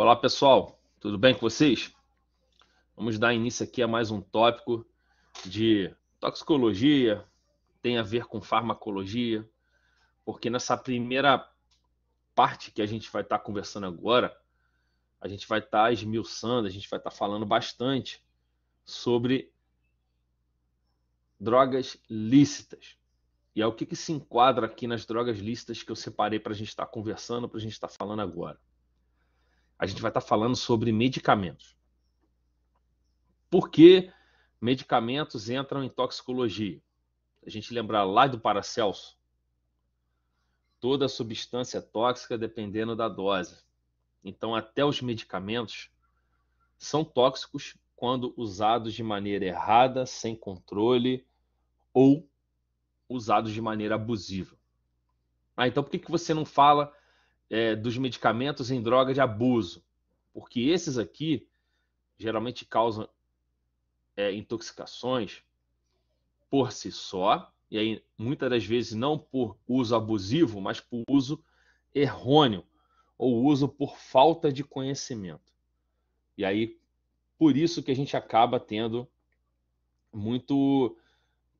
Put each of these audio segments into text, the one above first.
Olá, pessoal. Tudo bem com vocês? Vamos dar início aqui a mais um tópico de toxicologia, tem a ver com farmacologia, porque nessa primeira parte que a gente vai estar conversando agora, a gente vai estar esmiuçando, a gente vai estar falando bastante sobre drogas lícitas. E é o que, que se enquadra aqui nas drogas lícitas que eu separei para a gente estar conversando, para a gente estar falando agora a gente vai estar tá falando sobre medicamentos. Por que medicamentos entram em toxicologia? A gente lembrar lá do Paracelso, toda substância tóxica dependendo da dose. Então, até os medicamentos são tóxicos quando usados de maneira errada, sem controle ou usados de maneira abusiva. Ah, então por que, que você não fala é, dos medicamentos em droga de abuso, porque esses aqui geralmente causam é, intoxicações por si só, e aí muitas das vezes não por uso abusivo, mas por uso errôneo ou uso por falta de conhecimento. E aí por isso que a gente acaba tendo muito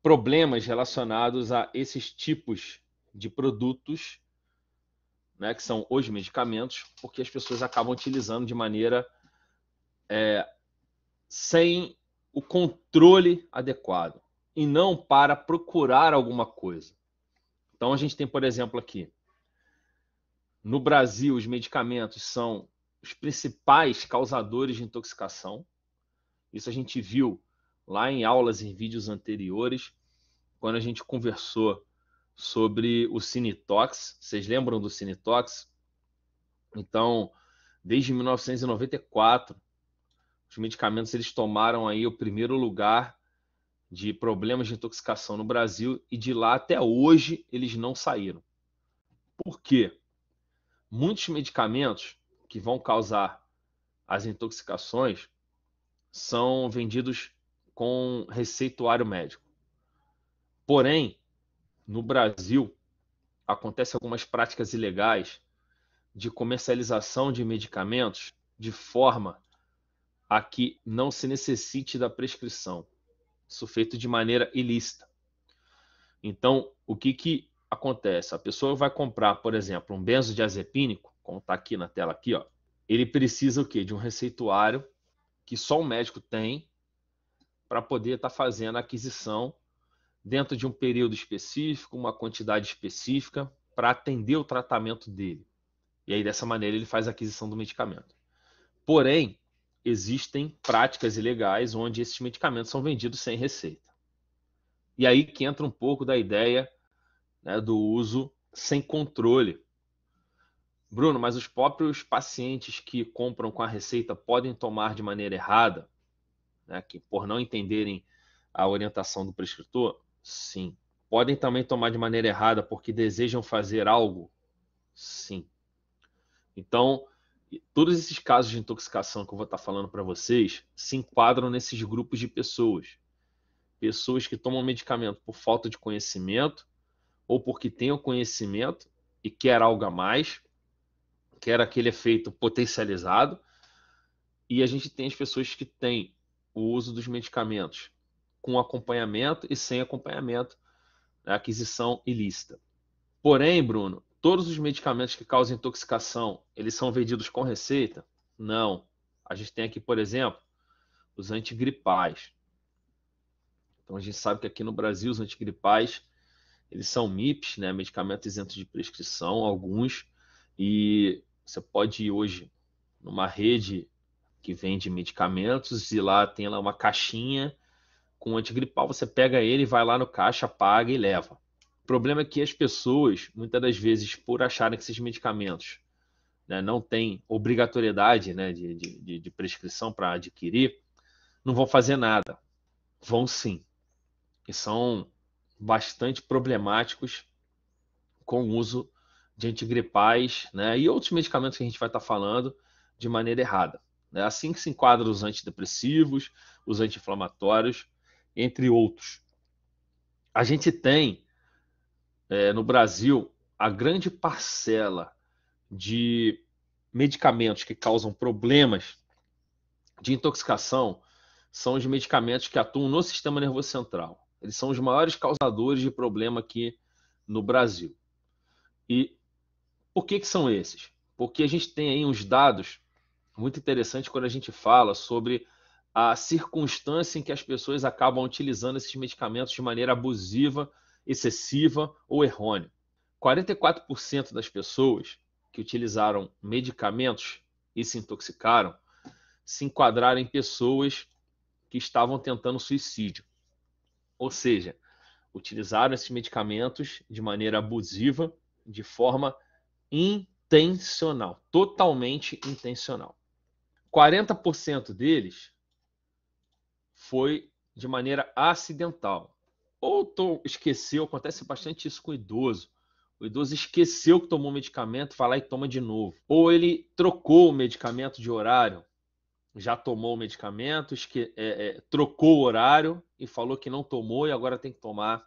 problemas relacionados a esses tipos de produtos né, que são os medicamentos, porque as pessoas acabam utilizando de maneira é, sem o controle adequado e não para procurar alguma coisa. Então a gente tem, por exemplo, aqui no Brasil os medicamentos são os principais causadores de intoxicação. Isso a gente viu lá em aulas e vídeos anteriores, quando a gente conversou sobre o Cinetox. Vocês lembram do Cinetox? Então, desde 1994, os medicamentos eles tomaram aí o primeiro lugar de problemas de intoxicação no Brasil e de lá até hoje eles não saíram. Por quê? Muitos medicamentos que vão causar as intoxicações são vendidos com receituário médico. Porém, no Brasil acontece algumas práticas ilegais de comercialização de medicamentos de forma a que não se necessite da prescrição. Isso feito de maneira ilícita. Então, o que, que acontece? A pessoa vai comprar, por exemplo, um benzodiazepínico, como está aqui na tela aqui, ó, ele precisa o quê? De um receituário que só o médico tem para poder estar tá fazendo a aquisição dentro de um período específico, uma quantidade específica, para atender o tratamento dele. E aí, dessa maneira, ele faz a aquisição do medicamento. Porém, existem práticas ilegais onde esses medicamentos são vendidos sem receita. E aí que entra um pouco da ideia né, do uso sem controle. Bruno, mas os próprios pacientes que compram com a receita podem tomar de maneira errada, né, que por não entenderem a orientação do prescritor? Sim. Podem também tomar de maneira errada porque desejam fazer algo? Sim. Então, todos esses casos de intoxicação que eu vou estar tá falando para vocês se enquadram nesses grupos de pessoas. Pessoas que tomam medicamento por falta de conhecimento ou porque têm o conhecimento e quer algo a mais, quer aquele efeito potencializado. E a gente tem as pessoas que têm o uso dos medicamentos com acompanhamento e sem acompanhamento, né, aquisição ilícita. Porém, Bruno, todos os medicamentos que causam intoxicação, eles são vendidos com receita? Não. A gente tem aqui, por exemplo, os antigripais. Então a gente sabe que aqui no Brasil os antigripais, eles são MIPs, né, medicamentos isentos de prescrição, alguns, e você pode ir hoje numa rede que vende medicamentos e lá tem lá uma caixinha com antigripal, você pega ele, vai lá no caixa, paga e leva. O problema é que as pessoas, muitas das vezes, por acharem que esses medicamentos né, não têm obrigatoriedade né, de, de, de prescrição para adquirir, não vão fazer nada. Vão sim. E são bastante problemáticos com o uso de antigripais né, e outros medicamentos que a gente vai estar tá falando de maneira errada. Né. Assim que se enquadram os antidepressivos, os anti-inflamatórios, entre outros. A gente tem é, no Brasil a grande parcela de medicamentos que causam problemas de intoxicação são os medicamentos que atuam no sistema nervoso central. Eles são os maiores causadores de problema aqui no Brasil. E por que, que são esses? Porque a gente tem aí uns dados muito interessantes quando a gente fala sobre a circunstância em que as pessoas acabam utilizando esses medicamentos de maneira abusiva, excessiva ou errônea. 44% das pessoas que utilizaram medicamentos e se intoxicaram se enquadraram em pessoas que estavam tentando suicídio. Ou seja, utilizaram esses medicamentos de maneira abusiva, de forma intencional, totalmente intencional. 40% deles foi de maneira acidental. Ou esqueceu, acontece bastante isso com o idoso. O idoso esqueceu que tomou medicamento, vai lá e toma de novo. Ou ele trocou o medicamento de horário, já tomou o medicamento, esque, é, é, trocou o horário e falou que não tomou e agora tem que tomar.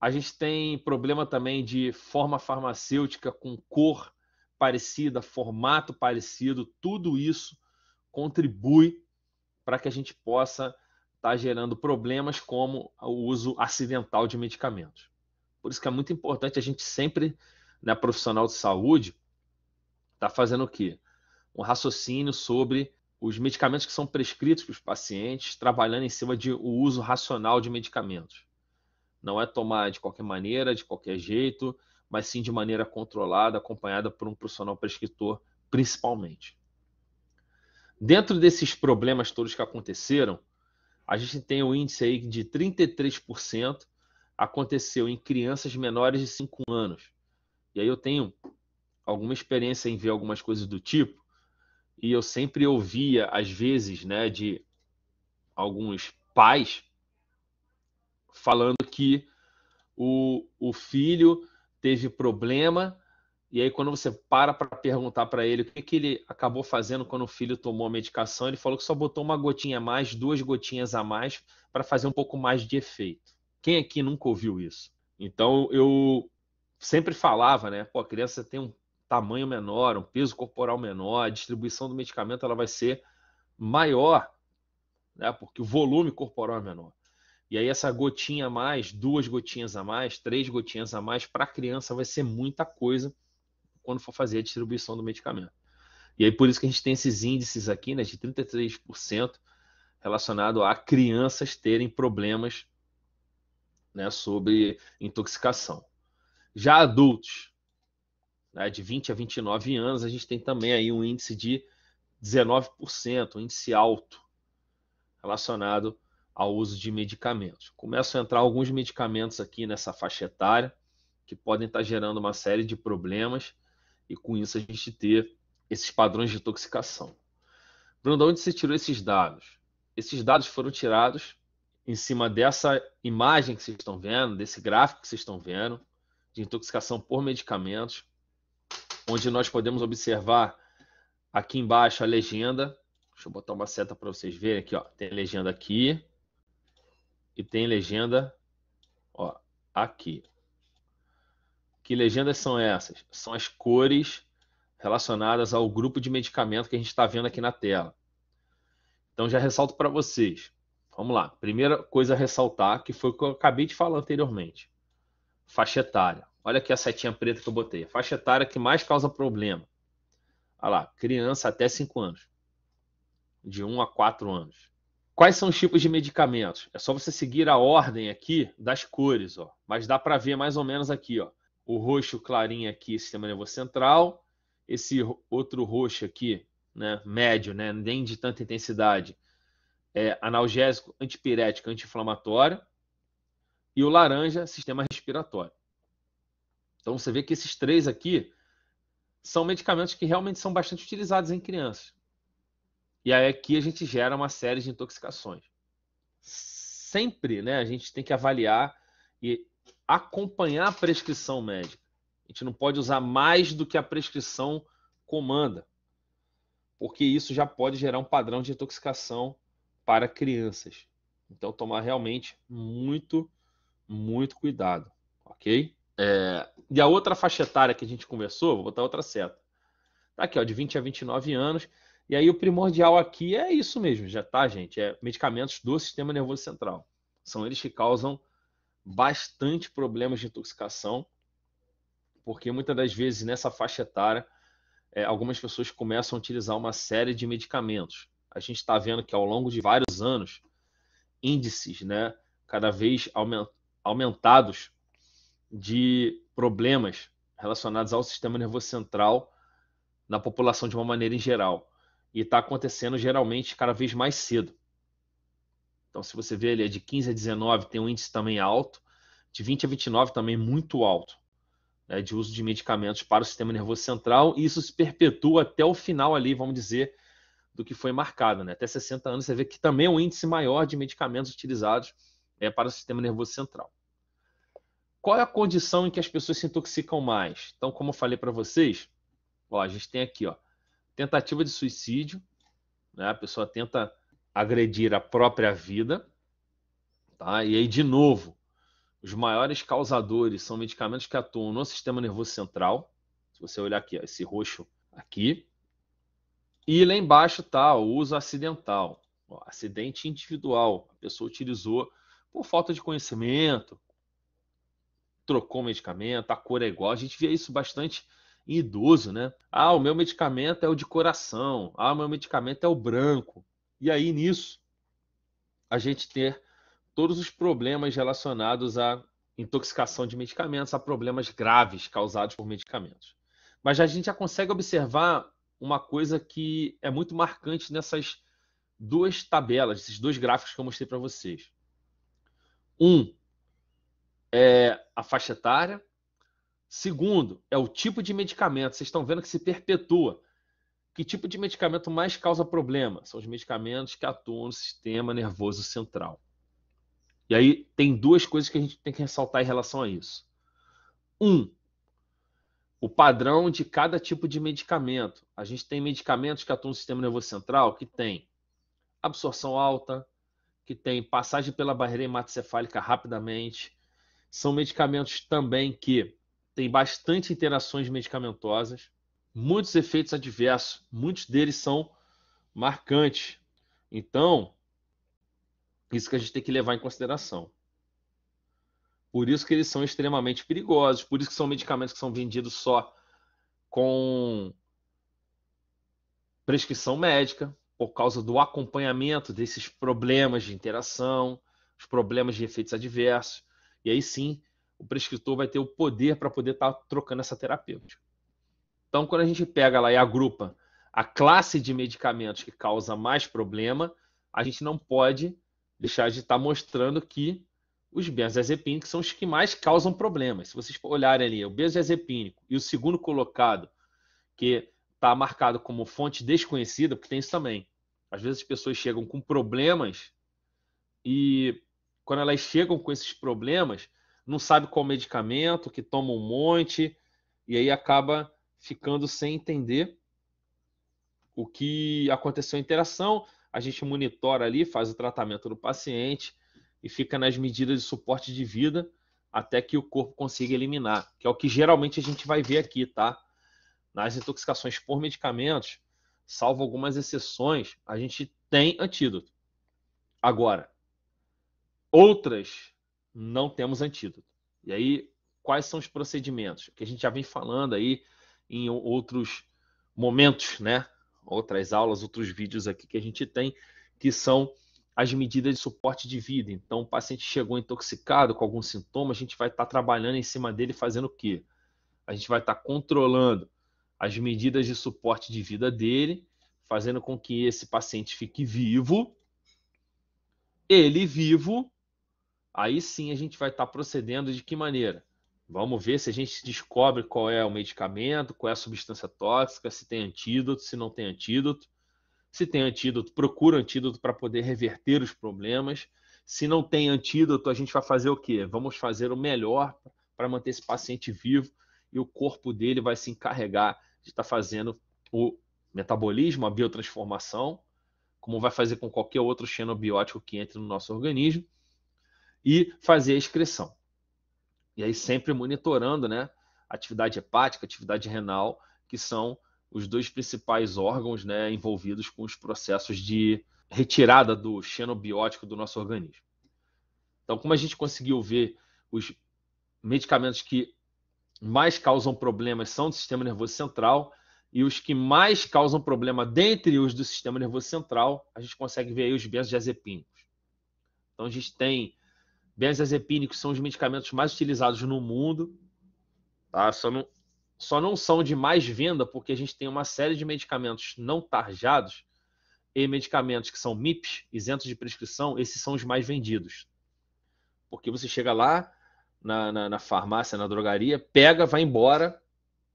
A gente tem problema também de forma farmacêutica com cor parecida, formato parecido, tudo isso contribui para que a gente possa estar tá gerando problemas como o uso acidental de medicamentos. Por isso que é muito importante a gente sempre, na né, profissional de saúde, estar tá fazendo o quê? Um raciocínio sobre os medicamentos que são prescritos para os pacientes, trabalhando em cima de o uso racional de medicamentos. Não é tomar de qualquer maneira, de qualquer jeito, mas sim de maneira controlada, acompanhada por um profissional prescritor, principalmente. Dentro desses problemas todos que aconteceram, a gente tem um índice aí de 33% aconteceu em crianças menores de 5 anos. E aí eu tenho alguma experiência em ver algumas coisas do tipo, e eu sempre ouvia, às vezes, né, de alguns pais falando que o, o filho teve problema e aí, quando você para para perguntar para ele o que, que ele acabou fazendo quando o filho tomou a medicação, ele falou que só botou uma gotinha a mais, duas gotinhas a mais, para fazer um pouco mais de efeito. Quem aqui nunca ouviu isso? Então, eu sempre falava, né? Pô, a criança tem um tamanho menor, um peso corporal menor, a distribuição do medicamento ela vai ser maior, né? Porque o volume corporal é menor. E aí essa gotinha a mais, duas gotinhas a mais, três gotinhas a mais para a criança vai ser muita coisa quando for fazer a distribuição do medicamento. E aí por isso que a gente tem esses índices aqui, né, de 33% relacionado a crianças terem problemas né, sobre intoxicação. Já adultos, né, de 20 a 29 anos, a gente tem também aí um índice de 19%, um índice alto relacionado ao uso de medicamentos. Começam a entrar alguns medicamentos aqui nessa faixa etária que podem estar gerando uma série de problemas e com isso a gente ter esses padrões de intoxicação. Bruno, de onde você tirou esses dados? Esses dados foram tirados em cima dessa imagem que vocês estão vendo, desse gráfico que vocês estão vendo, de intoxicação por medicamentos, onde nós podemos observar aqui embaixo a legenda. Deixa eu botar uma seta para vocês verem aqui, ó. Tem legenda aqui e tem legenda ó, aqui. Que legendas são essas? São as cores relacionadas ao grupo de medicamento que a gente está vendo aqui na tela. Então já ressalto para vocês. Vamos lá. Primeira coisa a ressaltar, que foi o que eu acabei de falar anteriormente. Faixa etária. Olha aqui a setinha preta que eu botei. A faixa etária que mais causa problema. Olha lá, criança até 5 anos. De 1 um a 4 anos. Quais são os tipos de medicamentos? É só você seguir a ordem aqui das cores, ó. Mas dá para ver mais ou menos aqui, ó o roxo clarinho aqui, sistema nervoso central. Esse outro roxo aqui, né, médio, né, nem de tanta intensidade, é analgésico, antipirético, anti-inflamatório. E o laranja, sistema respiratório. Então você vê que esses três aqui são medicamentos que realmente são bastante utilizados em crianças. E aí aqui a gente gera uma série de intoxicações. Sempre, né, a gente tem que avaliar e acompanhar a prescrição médica. A gente não pode usar mais do que a prescrição comanda, porque isso já pode gerar um padrão de intoxicação para crianças. Então, tomar realmente muito, muito cuidado, ok? É... E a outra faixa etária que a gente conversou, vou botar outra seta. Tá aqui, ó, de 20 a 29 anos. E aí, o primordial aqui é isso mesmo, já tá, gente? É medicamentos do sistema nervoso central. São eles que causam bastante problemas de intoxicação, porque muitas das vezes nessa faixa etária, é, algumas pessoas começam a utilizar uma série de medicamentos. A gente está vendo que ao longo de vários anos, índices né, cada vez aumentados de problemas relacionados ao sistema nervoso central na população de uma maneira em geral. E está acontecendo geralmente cada vez mais cedo. Então, se você vê ele é de 15 a 19, tem um índice também alto, de 20 a 29 também muito alto, né, de uso de medicamentos para o sistema nervoso central, e isso se perpetua até o final ali, vamos dizer, do que foi marcado, né? Até 60 anos você vê que também é um índice maior de medicamentos utilizados é, para o sistema nervoso central. Qual é a condição em que as pessoas se intoxicam mais? Então, como eu falei para vocês, ó, a gente tem aqui, ó, tentativa de suicídio, né? A pessoa tenta agredir a própria vida. Tá? E aí, de novo, os maiores causadores são medicamentos que atuam no sistema nervoso central. Se você olhar aqui, ó, esse roxo aqui. E lá embaixo tá o uso acidental, ó, acidente individual. A pessoa utilizou por falta de conhecimento, trocou medicamento, a cor é igual. A gente via isso bastante em idoso, né? Ah, o meu medicamento é o de coração. Ah, o meu medicamento é o branco. E aí nisso a gente ter todos os problemas relacionados à intoxicação de medicamentos, a problemas graves causados por medicamentos. Mas a gente já consegue observar uma coisa que é muito marcante nessas duas tabelas, esses dois gráficos que eu mostrei para vocês. Um é a faixa etária. Segundo é o tipo de medicamento. Vocês estão vendo que se perpetua. Que tipo de medicamento mais causa problema? São os medicamentos que atuam no sistema nervoso central. E aí tem duas coisas que a gente tem que ressaltar em relação a isso. Um, o padrão de cada tipo de medicamento. A gente tem medicamentos que atuam no sistema nervoso central que tem absorção alta, que tem passagem pela barreira hematocefálica rapidamente. São medicamentos também que têm bastante interações medicamentosas muitos efeitos adversos, muitos deles são marcantes. Então, isso que a gente tem que levar em consideração. Por isso que eles são extremamente perigosos, por isso que são medicamentos que são vendidos só com prescrição médica, por causa do acompanhamento desses problemas de interação, os problemas de efeitos adversos. E aí sim, o prescritor vai ter o poder para poder estar tá trocando essa terapêutica. Então, quando a gente pega lá e agrupa a classe de medicamentos que causa mais problema, a gente não pode deixar de estar mostrando que os benzodiazepínicos são os que mais causam problemas. Se vocês olharem ali, o benzodiazepínico e o segundo colocado, que está marcado como fonte desconhecida, porque tem isso também. Às vezes as pessoas chegam com problemas e quando elas chegam com esses problemas, não sabe qual medicamento, que toma um monte, e aí acaba ficando sem entender o que aconteceu a interação. A gente monitora ali, faz o tratamento do paciente e fica nas medidas de suporte de vida até que o corpo consiga eliminar, que é o que geralmente a gente vai ver aqui, tá? Nas intoxicações por medicamentos, salvo algumas exceções, a gente tem antídoto. Agora, outras não temos antídoto. E aí, quais são os procedimentos? Que a gente já vem falando aí em outros momentos, né? Outras aulas, outros vídeos aqui que a gente tem, que são as medidas de suporte de vida. Então, o paciente chegou intoxicado com algum sintoma, a gente vai estar tá trabalhando em cima dele fazendo o quê? A gente vai estar tá controlando as medidas de suporte de vida dele, fazendo com que esse paciente fique vivo. Ele vivo, aí sim a gente vai estar tá procedendo de que maneira? Vamos ver se a gente descobre qual é o medicamento, qual é a substância tóxica, se tem antídoto, se não tem antídoto. Se tem antídoto, procura antídoto para poder reverter os problemas. Se não tem antídoto, a gente vai fazer o quê? Vamos fazer o melhor para manter esse paciente vivo e o corpo dele vai se encarregar de estar tá fazendo o metabolismo, a biotransformação, como vai fazer com qualquer outro xenobiótico que entre no nosso organismo, e fazer a excreção. E aí sempre monitorando, né? Atividade hepática, atividade renal, que são os dois principais órgãos né, envolvidos com os processos de retirada do xenobiótico do nosso organismo. Então, como a gente conseguiu ver, os medicamentos que mais causam problemas são do sistema nervoso central e os que mais causam problema dentre os do sistema nervoso central, a gente consegue ver aí os benzodiazepínicos. Então, a gente tem Benzodiazepínicos são os medicamentos mais utilizados no mundo, tá? Só não, só não são de mais venda porque a gente tem uma série de medicamentos não tarjados e medicamentos que são MIPs, isentos de prescrição, esses são os mais vendidos. Porque você chega lá na, na, na farmácia, na drogaria, pega, vai embora,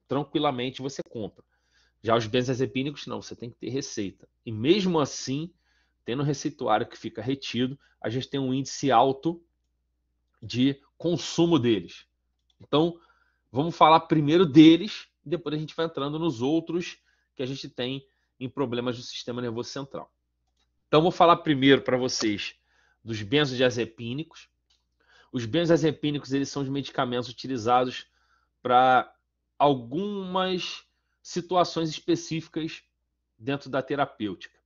tranquilamente você compra. Já os benzodiazepínicos, não, você tem que ter receita. E mesmo assim, tendo o receituário que fica retido, a gente tem um índice alto de consumo deles. Então, vamos falar primeiro deles, e depois a gente vai entrando nos outros que a gente tem em problemas do sistema nervoso central. Então, vou falar primeiro para vocês dos benzodiazepínicos. Os benzodiazepínicos eles são os medicamentos utilizados para algumas situações específicas dentro da terapêutica.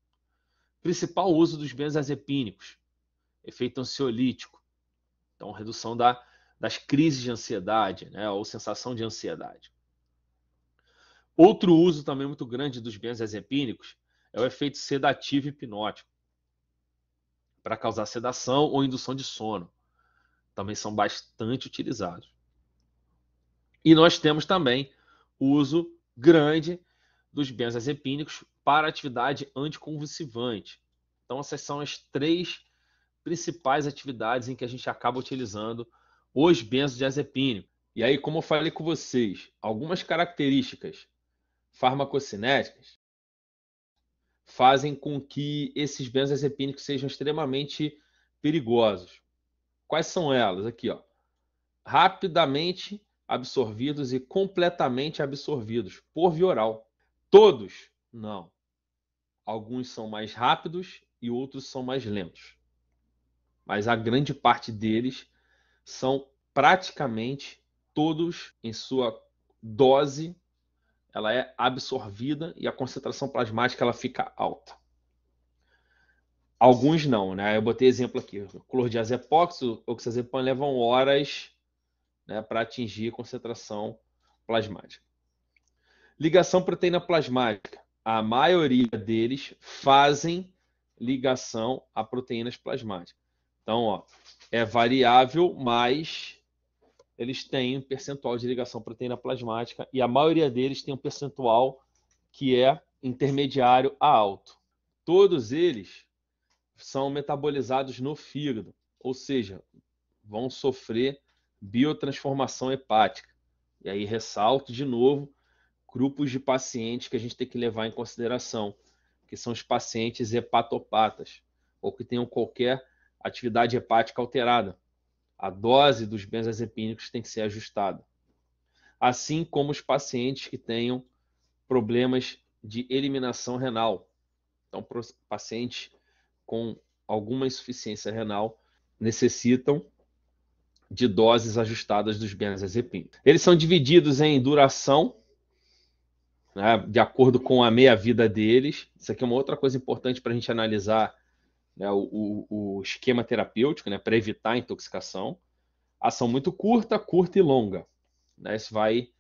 Principal uso dos benzodiazepínicos: efeito ansiolítico então, redução da, das crises de ansiedade, né, ou sensação de ansiedade. Outro uso também muito grande dos benzodiazepínicos é o efeito sedativo e hipnótico, para causar sedação ou indução de sono. Também são bastante utilizados. E nós temos também o uso grande dos benzodiazepínicos para atividade anticonvulsivante. Então, essas são as três principais atividades em que a gente acaba utilizando os benzodiazepínicos. E aí, como eu falei com vocês, algumas características farmacocinéticas fazem com que esses benzodiazepínicos sejam extremamente perigosos. Quais são elas? Aqui, ó. Rapidamente absorvidos e completamente absorvidos por via oral. Todos? Não. Alguns são mais rápidos e outros são mais lentos mas a grande parte deles são praticamente todos em sua dose, ela é absorvida e a concentração plasmática ela fica alta. Alguns não, né? Eu botei exemplo aqui. O ou o oxazepam levam horas né, para atingir concentração plasmática. Ligação proteína plasmática. A maioria deles fazem ligação a proteínas plasmáticas. Então, ó, é variável, mas eles têm um percentual de ligação proteína plasmática e a maioria deles tem um percentual que é intermediário a alto. Todos eles são metabolizados no fígado, ou seja, vão sofrer biotransformação hepática. E aí ressalto de novo grupos de pacientes que a gente tem que levar em consideração, que são os pacientes hepatopatas ou que tenham qualquer atividade hepática alterada. A dose dos benzodiazepínicos tem que ser ajustada. Assim como os pacientes que tenham problemas de eliminação renal. Então, pacientes com alguma insuficiência renal necessitam de doses ajustadas dos benzodiazepínicos. Eles são divididos em duração, né, de acordo com a meia-vida deles. Isso aqui é uma outra coisa importante para a gente analisar né, o, o, esquema terapêutico, né, para evitar a intoxicação. Ação muito curta, curta e longa. Né? Isso vai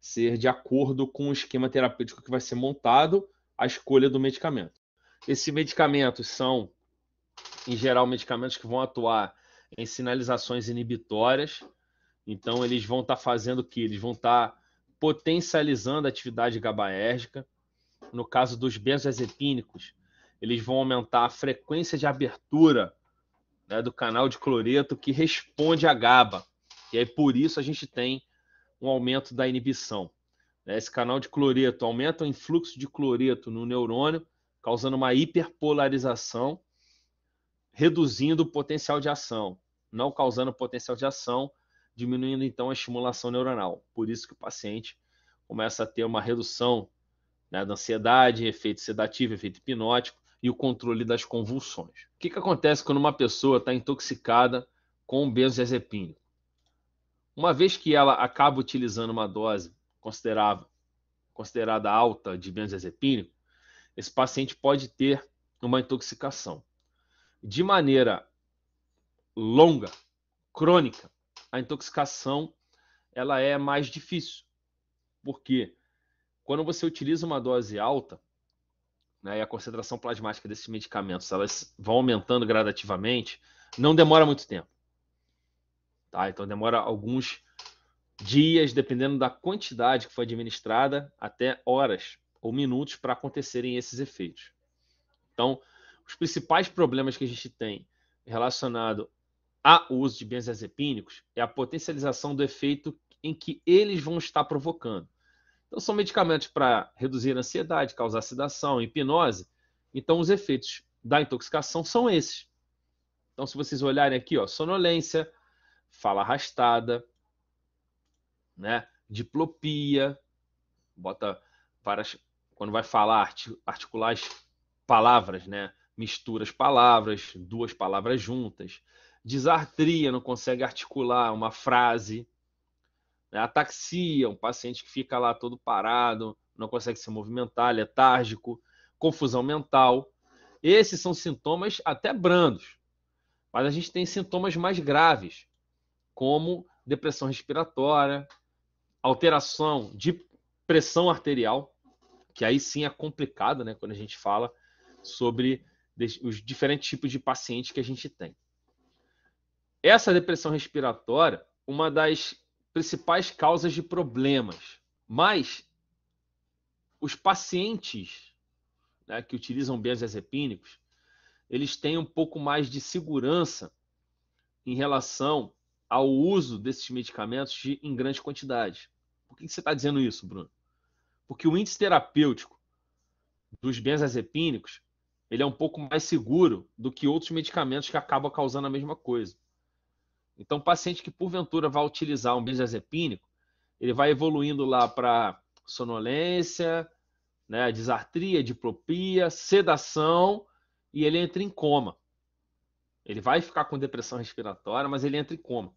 ser de acordo com o esquema terapêutico que vai ser montado, a escolha do medicamento. Esses medicamentos são, em geral, medicamentos que vão atuar em sinalizações inibitórias. Então, eles vão estar tá fazendo o que? Eles vão estar tá potencializando a atividade GABAérgica. No caso dos benzodiazepínicos, eles vão aumentar a frequência de abertura né, do canal de cloreto que responde à GABA. E aí, por isso, a gente tem um aumento da inibição. Né? Esse canal de cloreto aumenta o influxo de cloreto no neurônio, causando uma hiperpolarização, reduzindo o potencial de ação, não causando potencial de ação, diminuindo então a estimulação neuronal. Por isso que o paciente começa a ter uma redução né, da ansiedade, efeito sedativo, efeito hipnótico, e o controle das convulsões. O que, que acontece quando uma pessoa está intoxicada com um benzodiazepínico? Uma vez que ela acaba utilizando uma dose considerável, considerada alta de benzodiazepínico, esse paciente pode ter uma intoxicação. De maneira longa, crônica, a intoxicação ela é mais difícil, porque quando você utiliza uma dose alta, né, e a concentração plasmática desses medicamentos elas vão aumentando gradativamente, não demora muito tempo. Tá? Então demora alguns dias, dependendo da quantidade que foi administrada, até horas ou minutos para acontecerem esses efeitos. Então, os principais problemas que a gente tem relacionado ao uso de benzodiazepínicos é a potencialização do efeito em que eles vão estar provocando. Então, são medicamentos para reduzir a ansiedade, causar sedação, hipnose. Então, os efeitos da intoxicação são esses. Então, se vocês olharem aqui, ó, sonolência, fala arrastada, né? diplopia, bota várias, quando vai falar, articular as palavras, né? mistura as palavras, duas palavras juntas. Disartria, não consegue articular uma frase né? ataxia, um paciente que fica lá todo parado, não consegue se movimentar, letárgico, é confusão mental. Esses são sintomas até brandos, mas a gente tem sintomas mais graves, como depressão respiratória, alteração de pressão arterial, que aí sim é complicado, né, quando a gente fala sobre os diferentes tipos de pacientes que a gente tem. Essa depressão respiratória, uma das principais causas de problemas. Mas os pacientes né, que utilizam benzodiazepínicos, eles têm um pouco mais de segurança em relação ao uso desses medicamentos de, em grande quantidade. Por que, que você está dizendo isso, Bruno? Porque o índice terapêutico dos benzodiazepínicos ele é um pouco mais seguro do que outros medicamentos que acabam causando a mesma coisa. Então, o paciente que porventura vai utilizar um benzodiazepínico, ele vai evoluindo lá para sonolência, né, disartria, diplopia, sedação e ele entra em coma. Ele vai ficar com depressão respiratória, mas ele entra em coma.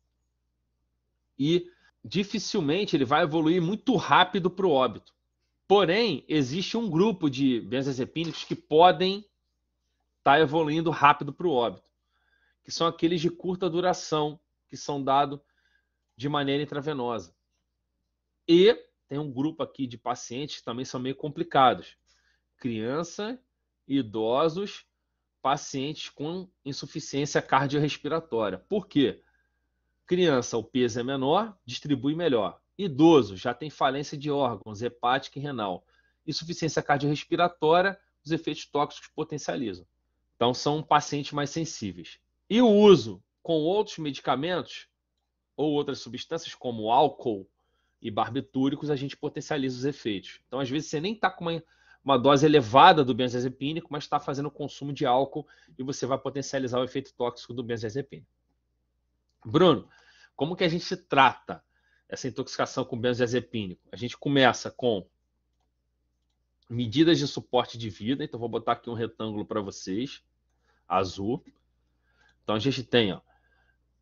E dificilmente ele vai evoluir muito rápido para o óbito. Porém, existe um grupo de benzodiazepínicos que podem estar tá evoluindo rápido para o óbito, que são aqueles de curta duração, que são dados de maneira intravenosa. E tem um grupo aqui de pacientes que também são meio complicados: criança, idosos, pacientes com insuficiência cardiorrespiratória. Por quê? Criança, o peso é menor, distribui melhor. Idoso já tem falência de órgãos hepática e renal. Insuficiência cardiorrespiratória, os efeitos tóxicos potencializam. Então são pacientes mais sensíveis. E o uso com outros medicamentos ou outras substâncias como álcool e barbitúricos, a gente potencializa os efeitos. Então, às vezes, você nem está com uma, uma, dose elevada do benzodiazepínico, mas está fazendo consumo de álcool e você vai potencializar o efeito tóxico do benzodiazepínico. Bruno, como que a gente trata essa intoxicação com benzodiazepínico? A gente começa com medidas de suporte de vida, então vou botar aqui um retângulo para vocês, azul. Então a gente tem ó,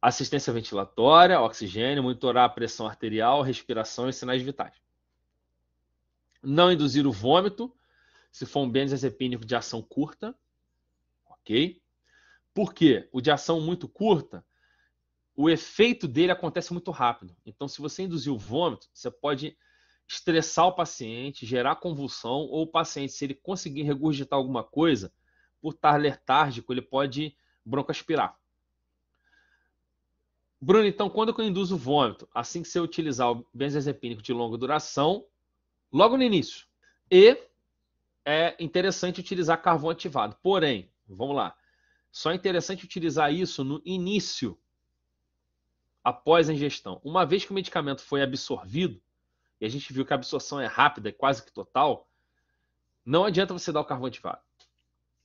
assistência ventilatória, oxigênio, monitorar a pressão arterial, respiração e sinais vitais. Não induzir o vômito, se for um benzodiazepínico de ação curta, ok? Por quê? O de ação muito curta, o efeito dele acontece muito rápido. Então, se você induzir o vômito, você pode estressar o paciente, gerar convulsão, ou o paciente, se ele conseguir regurgitar alguma coisa, por estar letárgico, ele pode broncoaspirar. Bruno, então, quando eu induzo vômito? Assim que você utilizar o benzodiazepínico de longa duração, logo no início. E é interessante utilizar carvão ativado. Porém, vamos lá. Só é interessante utilizar isso no início, após a ingestão. Uma vez que o medicamento foi absorvido, e a gente viu que a absorção é rápida, é quase que total, não adianta você dar o carvão ativado.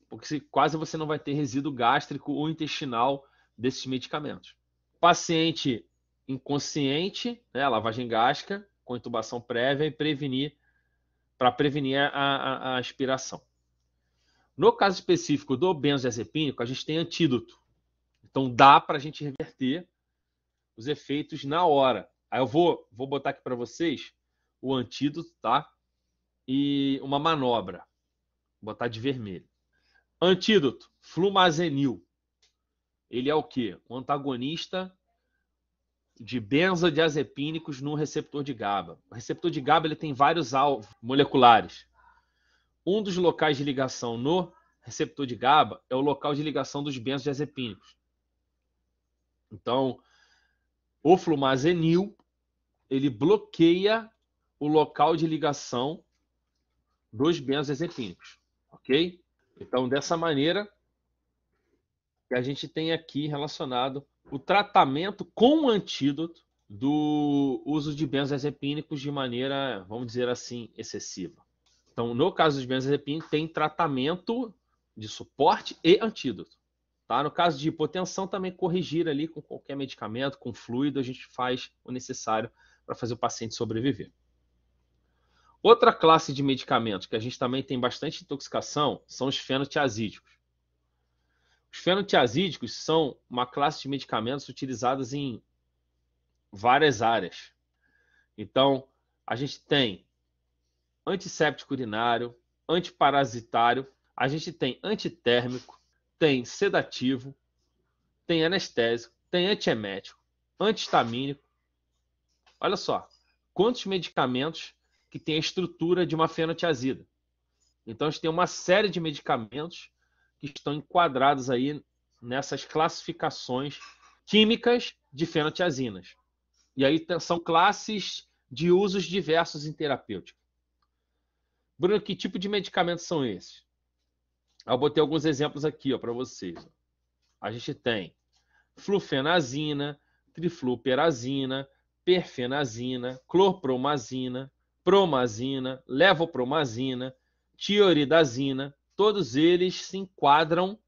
Porque quase você não vai ter resíduo gástrico ou intestinal desses medicamentos paciente inconsciente, né, lavagem gástrica, com intubação prévia e prevenir para prevenir a, a, a, aspiração. No caso específico do benzodiazepínico, a gente tem antídoto. Então dá para a gente reverter os efeitos na hora. Aí eu vou, vou botar aqui para vocês o antídoto, tá? E uma manobra. Vou botar de vermelho. Antídoto, flumazenil ele é o quê? O antagonista de benzodiazepínicos no receptor de GABA. O receptor de GABA ele tem vários alvos moleculares. Um dos locais de ligação no receptor de GABA é o local de ligação dos benzodiazepínicos. Então, o flumazenil ele bloqueia o local de ligação dos benzodiazepínicos, ok? Então, dessa maneira, que a gente tem aqui relacionado o tratamento com antídoto do uso de benzodiazepínicos de maneira, vamos dizer assim, excessiva. Então, no caso de benzodiazepínicos, tem tratamento de suporte e antídoto. Tá? No caso de hipotensão, também corrigir ali com qualquer medicamento, com fluido, a gente faz o necessário para fazer o paciente sobreviver. Outra classe de medicamentos que a gente também tem bastante intoxicação são os fenotiazídicos. Os fenotiazídicos são uma classe de medicamentos utilizados em várias áreas. Então, a gente tem antisséptico urinário, antiparasitário, a gente tem antitérmico, tem sedativo, tem anestésico, tem antiemético, antihistamínico. Olha só, quantos medicamentos que tem a estrutura de uma fenotiazida. Então, a gente tem uma série de medicamentos que estão enquadrados aí nessas classificações químicas de fenotiazinas. E aí são classes de usos diversos em terapêutica. Bruno, que tipo de medicamentos são esses? Ah, eu botei alguns exemplos aqui para vocês. A gente tem flufenazina, trifluperazina, perfenazina, clorpromazina, promazina, levopromazina, tioridazina, todos eles se enquadram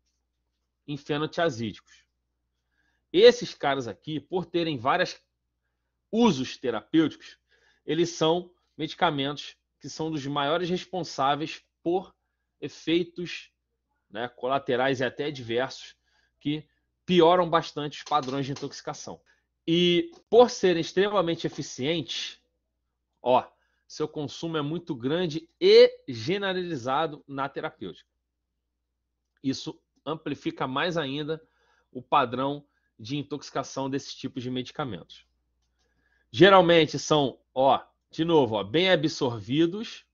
em fenotiazídicos. Esses caras aqui, por terem vários usos terapêuticos, eles são medicamentos que são dos maiores responsáveis por efeitos né, colaterais e até diversos que pioram bastante os padrões de intoxicação. E por serem extremamente eficientes, ó, seu consumo é muito grande e generalizado na terapêutica. Isso amplifica mais ainda o padrão de intoxicação desses tipos de medicamentos. Geralmente são, ó, de novo, ó, bem absorvidos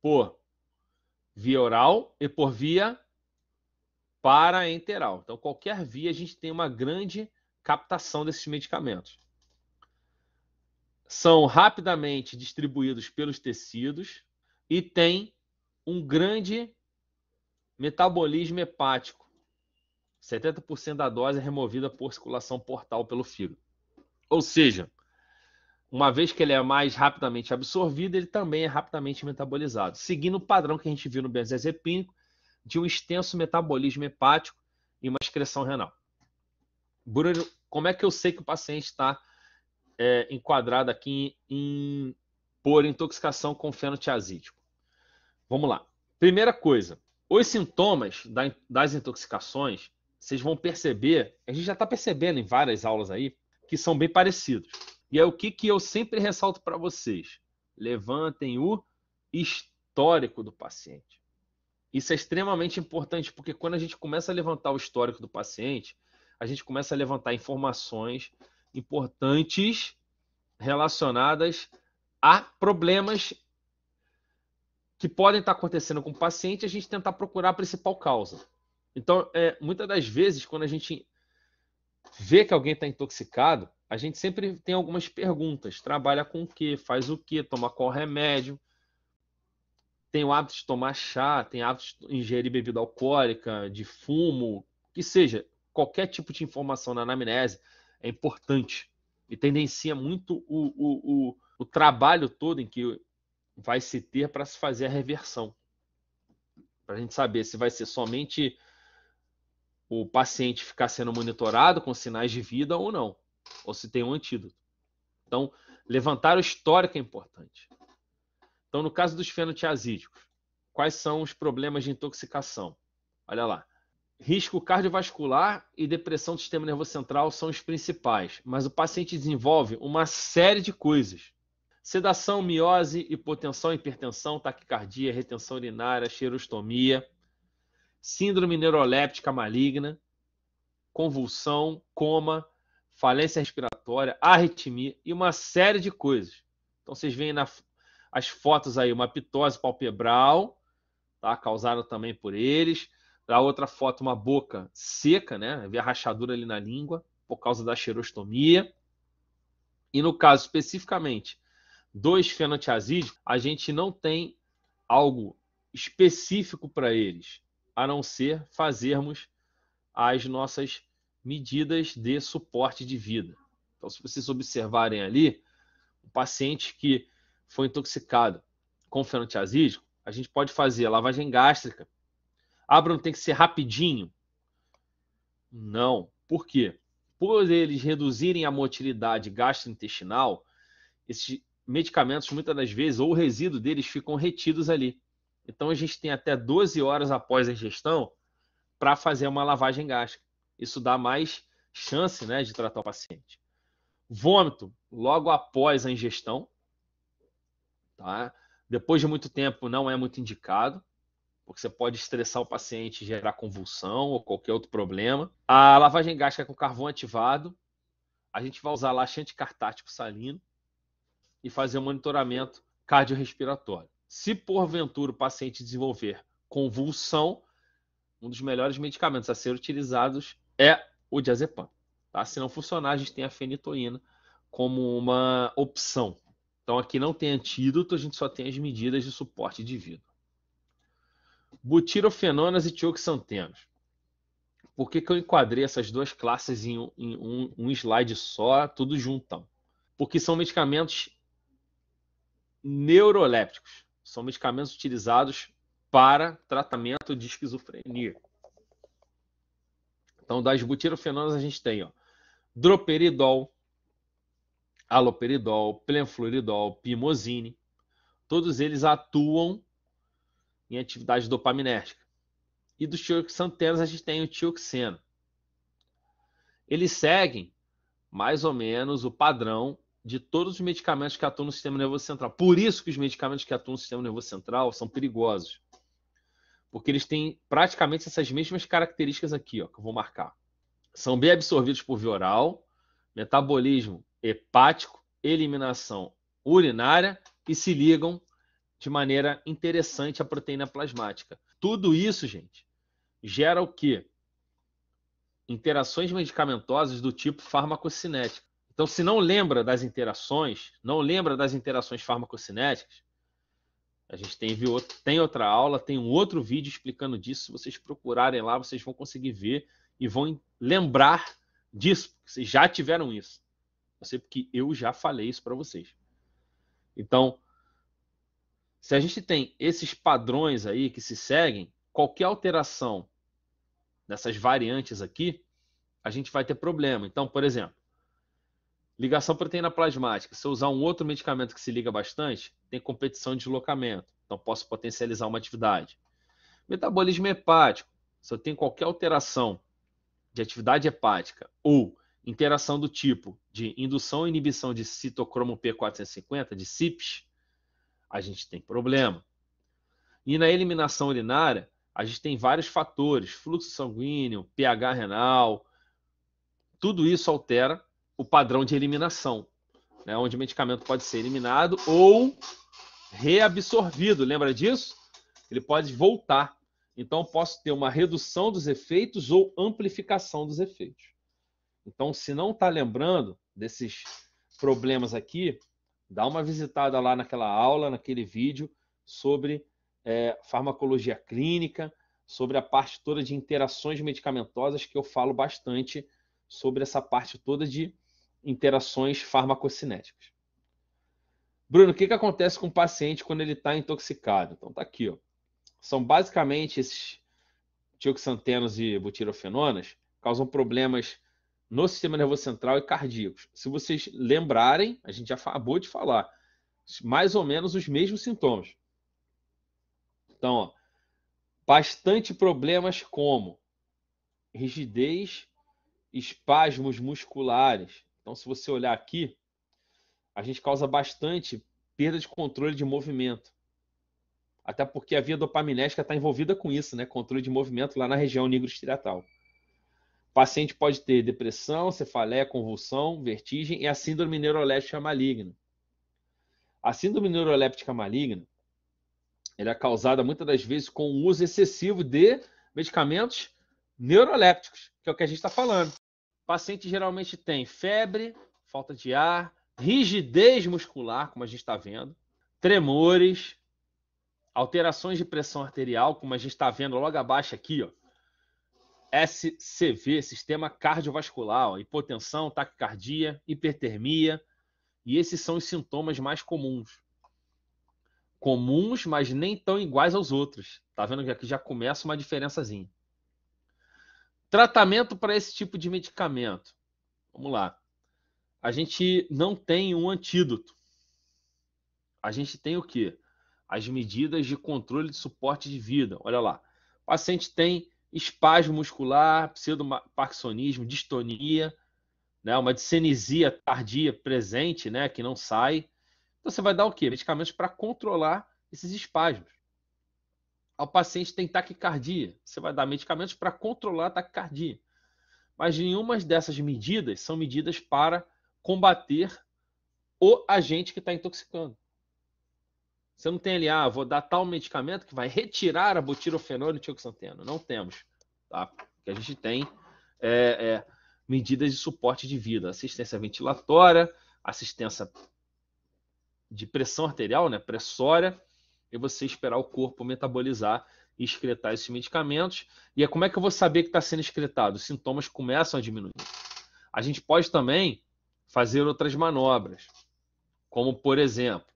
por via oral e por via paraenteral. Então, qualquer via a gente tem uma grande captação desses medicamentos são rapidamente distribuídos pelos tecidos e tem um grande metabolismo hepático. 70% da dose é removida por circulação portal pelo fígado. Ou seja, uma vez que ele é mais rapidamente absorvido, ele também é rapidamente metabolizado, seguindo o padrão que a gente viu no benzodiazepínico de um extenso metabolismo hepático e uma excreção renal. Bruno, como é que eu sei que o paciente está é, aqui em, em, por intoxicação com fenotiazídico. Vamos lá. Primeira coisa, os sintomas da, das intoxicações, vocês vão perceber, a gente já está percebendo em várias aulas aí, que são bem parecidos. E é o que, que eu sempre ressalto para vocês. Levantem o histórico do paciente. Isso é extremamente importante, porque quando a gente começa a levantar o histórico do paciente, a gente começa a levantar informações importantes relacionadas a problemas que podem estar acontecendo com o paciente, a gente tentar procurar a principal causa. Então, é, muitas das vezes, quando a gente vê que alguém está intoxicado, a gente sempre tem algumas perguntas. Trabalha com o que? Faz o que? Toma qual remédio? Tem o hábito de tomar chá? Tem hábito de ingerir bebida alcoólica? De fumo? Que seja, qualquer tipo de informação na anamnese é importante e tendencia muito o, o, o, o trabalho todo em que vai se ter para se fazer a reversão. Para a gente saber se vai ser somente o paciente ficar sendo monitorado com sinais de vida ou não, ou se tem um antídoto. Então, levantar o histórico é importante. Então, no caso dos fenotiazídicos, quais são os problemas de intoxicação? Olha lá. Risco cardiovascular e depressão do sistema nervoso central são os principais, mas o paciente desenvolve uma série de coisas. Sedação, miose, hipotensão, hipertensão, taquicardia, retenção urinária, cheirostomia, síndrome neuroléptica maligna, convulsão, coma, falência respiratória, arritmia e uma série de coisas. Então vocês veem na, as fotos aí, uma pitose palpebral, tá? causada também por eles, a outra foto, uma boca seca, né? Havia rachadura ali na língua por causa da xerostomia. E no caso especificamente dos fenotiazídeos, a gente não tem algo específico para eles, a não ser fazermos as nossas medidas de suporte de vida. Então, se vocês observarem ali, o paciente que foi intoxicado com fenotiazídico, a gente pode fazer lavagem gástrica, Abram tem que ser rapidinho? Não. Por quê? Por eles reduzirem a motilidade gastrointestinal, esses medicamentos, muitas das vezes, ou o resíduo deles ficam retidos ali. Então a gente tem até 12 horas após a ingestão para fazer uma lavagem gástrica. Isso dá mais chance né, de tratar o paciente. Vômito, logo após a ingestão. Tá? Depois de muito tempo, não é muito indicado porque você pode estressar o paciente, gerar convulsão ou qualquer outro problema. A lavagem gástrica com carvão ativado, a gente vai usar laxante cartático salino e fazer o monitoramento cardiorrespiratório. Se porventura o paciente desenvolver convulsão, um dos melhores medicamentos a ser utilizados é o diazepam. Tá? Se não funcionar, a gente tem a fenitoína como uma opção. Então aqui não tem antídoto, a gente só tem as medidas de suporte de vida butirofenonas e tioxantenos. Por que, que eu enquadrei essas duas classes em, em um, um, slide só, tudo juntão? Porque são medicamentos neurolépticos. São medicamentos utilizados para tratamento de esquizofrenia. Então, das butirofenonas a gente tem ó, droperidol, aloperidol, plenfluoridol, pimosine. Todos eles atuam em atividade dopaminérgica. E dos tioxantenos a gente tem o tioxeno. Eles seguem mais ou menos o padrão de todos os medicamentos que atuam no sistema nervoso central. Por isso que os medicamentos que atuam no sistema nervoso central são perigosos. Porque eles têm praticamente essas mesmas características aqui, ó, que eu vou marcar. São bem absorvidos por via oral, metabolismo hepático, eliminação urinária e se ligam de maneira interessante a proteína plasmática. Tudo isso, gente, gera o quê? Interações medicamentosas do tipo farmacocinética. Então, se não lembra das interações, não lembra das interações farmacocinéticas, a gente tem, tem outra aula, tem um outro vídeo explicando disso. Se vocês procurarem lá, vocês vão conseguir ver e vão lembrar disso. Vocês já tiveram isso. Eu sei porque eu já falei isso para vocês. Então, se a gente tem esses padrões aí que se seguem, qualquer alteração nessas variantes aqui, a gente vai ter problema. Então, por exemplo, ligação proteína plasmática. Se eu usar um outro medicamento que se liga bastante, tem competição de deslocamento. Então, posso potencializar uma atividade. Metabolismo hepático. Se eu tenho qualquer alteração de atividade hepática ou interação do tipo de indução e inibição de citocromo P450, de CIPs, a gente tem problema. E na eliminação urinária, a gente tem vários fatores: fluxo sanguíneo, pH renal. Tudo isso altera o padrão de eliminação, né, onde o medicamento pode ser eliminado ou reabsorvido. Lembra disso? Ele pode voltar. Então, posso ter uma redução dos efeitos ou amplificação dos efeitos. Então, se não está lembrando desses problemas aqui, Dá uma visitada lá naquela aula, naquele vídeo, sobre é, farmacologia clínica, sobre a parte toda de interações medicamentosas, que eu falo bastante sobre essa parte toda de interações farmacocinéticas. Bruno, o que, que acontece com o paciente quando ele está intoxicado? Então, tá aqui, ó. São basicamente esses tioxantenos e butirofenonas causam problemas no sistema nervoso central e cardíacos. Se vocês lembrarem, a gente já acabou de falar, mais ou menos os mesmos sintomas. Então, ó, bastante problemas como rigidez, espasmos musculares. Então, se você olhar aqui, a gente causa bastante perda de controle de movimento. Até porque a via dopaminética está envolvida com isso, né? Controle de movimento lá na região nigrostriatal. O paciente pode ter depressão, cefaleia, convulsão, vertigem e a síndrome neuroléptica maligna. A síndrome neuroléptica maligna ela é causada muitas das vezes com o uso excessivo de medicamentos neurolépticos, que é o que a gente está falando. O paciente geralmente tem febre, falta de ar, rigidez muscular, como a gente está vendo, tremores, alterações de pressão arterial, como a gente está vendo logo abaixo aqui, ó. SCV, sistema cardiovascular, ó, hipotensão, taquicardia, hipertermia. E esses são os sintomas mais comuns. Comuns, mas nem tão iguais aos outros. Tá vendo que aqui já começa uma diferençazinha. Tratamento para esse tipo de medicamento. Vamos lá. A gente não tem um antídoto. A gente tem o quê? As medidas de controle de suporte de vida. Olha lá. O paciente tem espasmo muscular, pseudoparkinsonismo, distonia, né, uma disenesia tardia presente, né, que não sai. Então você vai dar o quê? Medicamentos para controlar esses espasmos. Ao paciente tem taquicardia, você vai dar medicamentos para controlar a taquicardia. Mas nenhuma dessas medidas são medidas para combater o agente que está intoxicando. Você não tem ali, ah, vou dar tal medicamento que vai retirar a butirofenol e tioxanteno. Não temos, tá? Que a gente tem é, é, medidas de suporte de vida, assistência ventilatória, assistência de pressão arterial, né, pressória, e você esperar o corpo metabolizar e excretar esses medicamentos. E é como é que eu vou saber que está sendo excretado? Os sintomas começam a diminuir. A gente pode também fazer outras manobras, como por exemplo,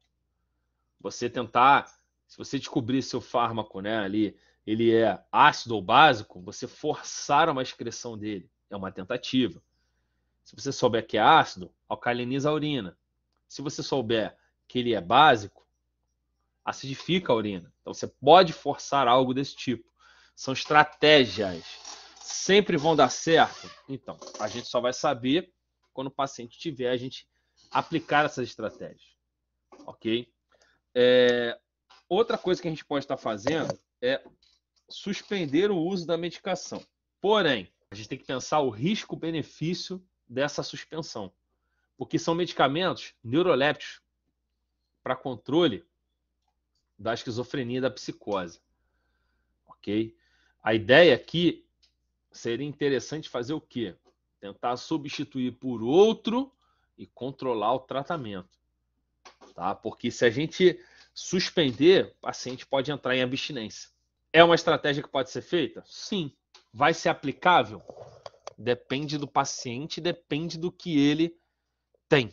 você tentar, se você descobrir se o fármaco, né, ali, ele é ácido ou básico, você forçar uma excreção dele. É uma tentativa. Se você souber que é ácido, alcaliniza a urina. Se você souber que ele é básico, acidifica a urina. Então você pode forçar algo desse tipo. São estratégias. Sempre vão dar certo? Então, a gente só vai saber quando o paciente tiver a gente aplicar essas estratégias. Ok? É, outra coisa que a gente pode estar fazendo é suspender o uso da medicação. Porém, a gente tem que pensar o risco-benefício dessa suspensão, porque são medicamentos neurolépticos para controle da esquizofrenia e da psicose. OK? A ideia aqui seria interessante fazer o quê? Tentar substituir por outro e controlar o tratamento tá? Porque se a gente suspender, o paciente pode entrar em abstinência. É uma estratégia que pode ser feita? Sim. Vai ser aplicável? Depende do paciente, depende do que ele tem,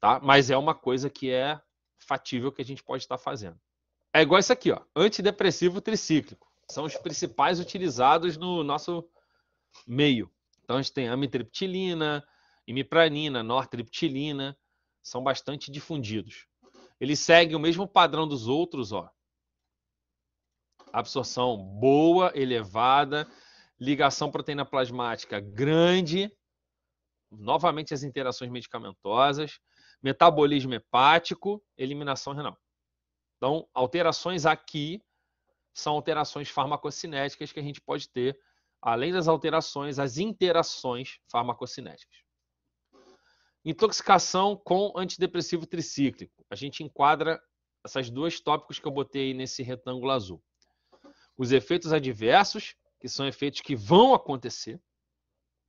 tá? Mas é uma coisa que é fatível que a gente pode estar fazendo. É igual isso aqui, ó, antidepressivo tricíclico. São os principais utilizados no nosso meio. Então a gente tem amitriptilina, imipranina, nortriptilina, são bastante difundidos. Ele segue o mesmo padrão dos outros, ó. Absorção boa, elevada, ligação proteína plasmática grande, novamente as interações medicamentosas, metabolismo hepático, eliminação renal. Então, alterações aqui são alterações farmacocinéticas que a gente pode ter, além das alterações, as interações farmacocinéticas. Intoxicação com antidepressivo tricíclico. A gente enquadra esses dois tópicos que eu botei aí nesse retângulo azul. Os efeitos adversos, que são efeitos que vão acontecer,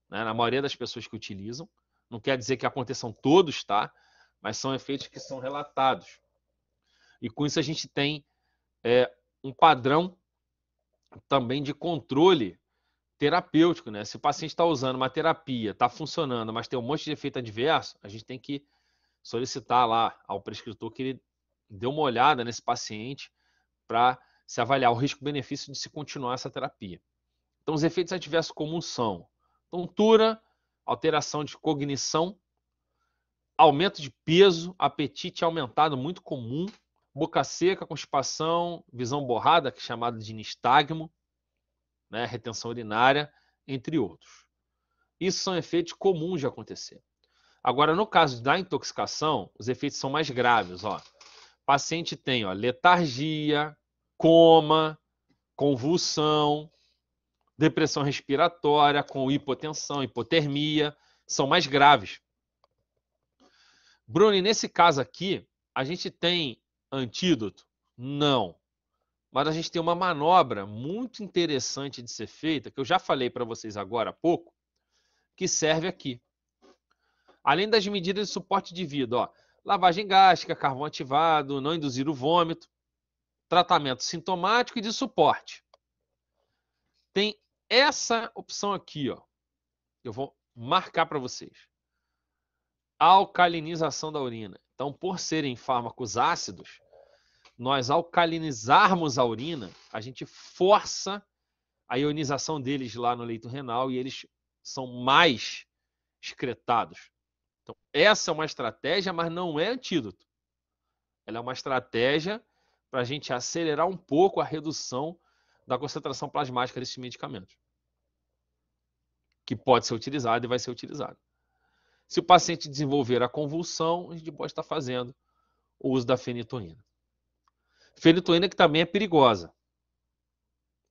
né, na maioria das pessoas que utilizam. Não quer dizer que aconteçam todos, tá? Mas são efeitos que são relatados. E com isso a gente tem é, um padrão também de controle terapêutico, né? Se o paciente está usando uma terapia, está funcionando, mas tem um monte de efeito adverso, a gente tem que solicitar lá ao prescritor que ele dê uma olhada nesse paciente para se avaliar o risco-benefício de se continuar essa terapia. Então, os efeitos adversos comuns são tontura, alteração de cognição, aumento de peso, apetite aumentado, muito comum, boca seca, constipação, visão borrada, que é chamado de nistagmo, né, retenção urinária, entre outros. Isso são efeitos comuns de acontecer. Agora, no caso da intoxicação, os efeitos são mais graves. Ó. O paciente tem ó, letargia, coma, convulsão, depressão respiratória, com hipotensão, hipotermia, são mais graves. Bruno, nesse caso aqui, a gente tem antídoto? Não mas a gente tem uma manobra muito interessante de ser feita, que eu já falei para vocês agora há pouco, que serve aqui. Além das medidas de suporte de vida, ó, lavagem gástrica, carvão ativado, não induzir o vômito, tratamento sintomático e de suporte. Tem essa opção aqui, ó. Eu vou marcar para vocês. Alcalinização da urina. Então, por serem fármacos ácidos, nós alcalinizarmos a urina, a gente força a ionização deles lá no leito renal e eles são mais excretados. Então, essa é uma estratégia, mas não é antídoto. Ela é uma estratégia para a gente acelerar um pouco a redução da concentração plasmática desses medicamentos, que pode ser utilizado e vai ser utilizado. Se o paciente desenvolver a convulsão, a gente pode estar fazendo o uso da fenitoína. Fenitoína, que também é perigosa,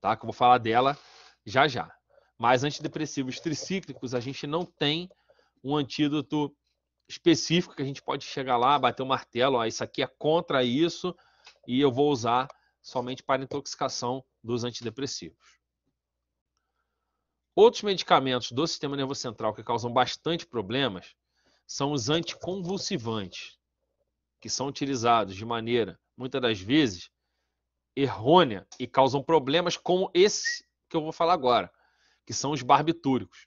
tá? Que eu vou falar dela já já. Mas antidepressivos tricíclicos, a gente não tem um antídoto específico que a gente pode chegar lá, bater o um martelo, ó, isso aqui é contra isso e eu vou usar somente para intoxicação dos antidepressivos. Outros medicamentos do sistema nervoso central que causam bastante problemas são os anticonvulsivantes, que são utilizados de maneira muitas das vezes, errônea e causam problemas como esse que eu vou falar agora, que são os barbitúricos.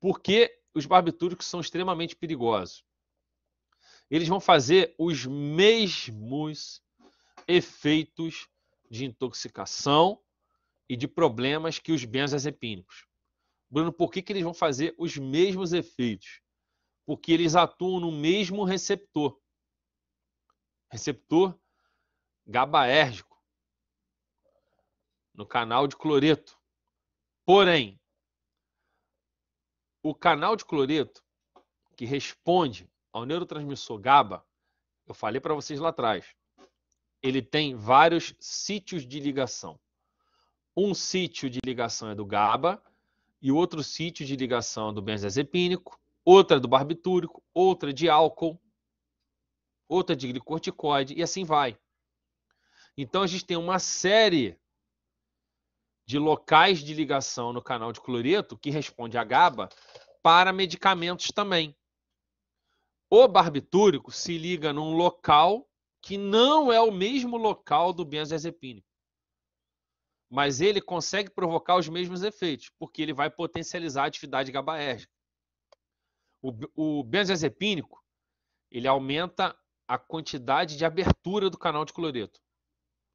Por que os barbitúricos são extremamente perigosos? Eles vão fazer os mesmos efeitos de intoxicação e de problemas que os benzodiazepínicos. Bruno, por que, que eles vão fazer os mesmos efeitos? Porque eles atuam no mesmo receptor receptor GABAérgico no canal de cloreto. Porém, o canal de cloreto que responde ao neurotransmissor GABA, eu falei para vocês lá atrás, ele tem vários sítios de ligação. Um sítio de ligação é do GABA e o outro sítio de ligação é do benzodiazepínico, outra é do barbitúrico, outra é de álcool, outra de glicorticoide e assim vai. Então a gente tem uma série de locais de ligação no canal de cloreto que responde a GABA para medicamentos também. O barbitúrico se liga num local que não é o mesmo local do benzodiazepínico. Mas ele consegue provocar os mesmos efeitos, porque ele vai potencializar a atividade GABAérgica. O, o benzodiazepínico, ele aumenta a quantidade de abertura do canal de cloreto.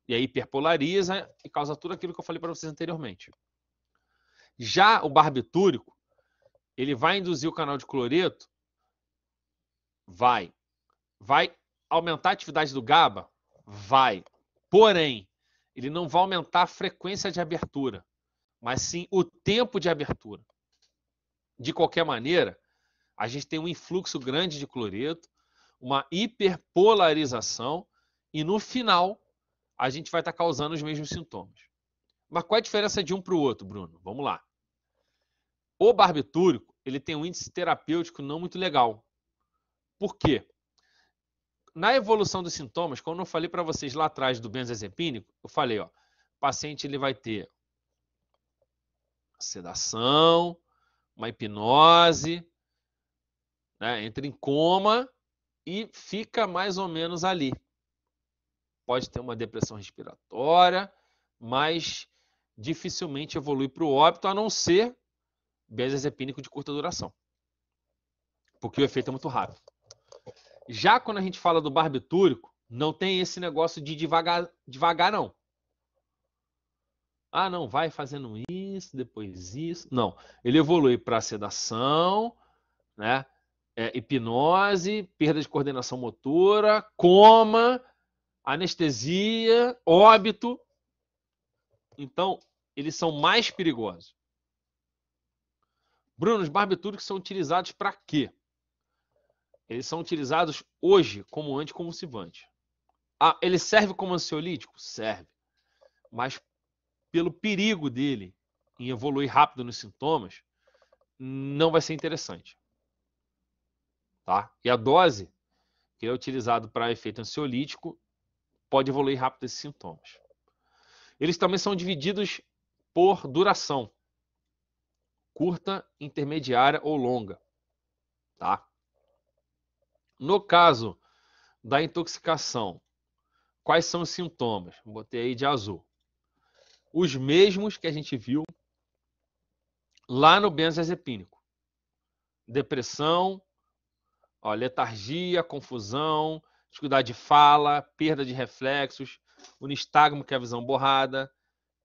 E aí hiperpolariza e causa tudo aquilo que eu falei para vocês anteriormente. Já o barbitúrico, ele vai induzir o canal de cloreto? Vai. Vai aumentar a atividade do GABA? Vai. Porém, ele não vai aumentar a frequência de abertura, mas sim o tempo de abertura. De qualquer maneira, a gente tem um influxo grande de cloreto uma hiperpolarização e no final a gente vai estar tá causando os mesmos sintomas. Mas qual é a diferença de um para o outro, Bruno? Vamos lá. O barbitúrico ele tem um índice terapêutico não muito legal. Por quê? Na evolução dos sintomas, como eu falei para vocês lá atrás do benzodiazepínico, eu falei, ó, o paciente ele vai ter sedação, uma hipnose, né, entra em coma e fica mais ou menos ali. Pode ter uma depressão respiratória, mas dificilmente evolui para o óbito, a não ser benzodiazepínico de curta duração, porque o efeito é muito rápido. Já quando a gente fala do barbitúrico, não tem esse negócio de devagar, devagar não. Ah, não, vai fazendo isso, depois isso. Não, ele evolui para sedação, né? é, hipnose, perda de coordenação motora, coma, anestesia, óbito. Então, eles são mais perigosos. Bruno, os barbitúricos são utilizados para quê? Eles são utilizados hoje como anticonvulsivante. Ah, ele serve como ansiolítico? Serve. Mas pelo perigo dele em evoluir rápido nos sintomas, não vai ser interessante. Tá? E a dose que é utilizado para efeito ansiolítico pode evoluir rápido esses sintomas. Eles também são divididos por duração, curta, intermediária ou longa. Tá? No caso da intoxicação, quais são os sintomas? Botei aí de azul. Os mesmos que a gente viu lá no benzodiazepínico. Depressão, Ó, letargia, confusão, dificuldade de fala, perda de reflexos, o nistagmo, que é a visão borrada,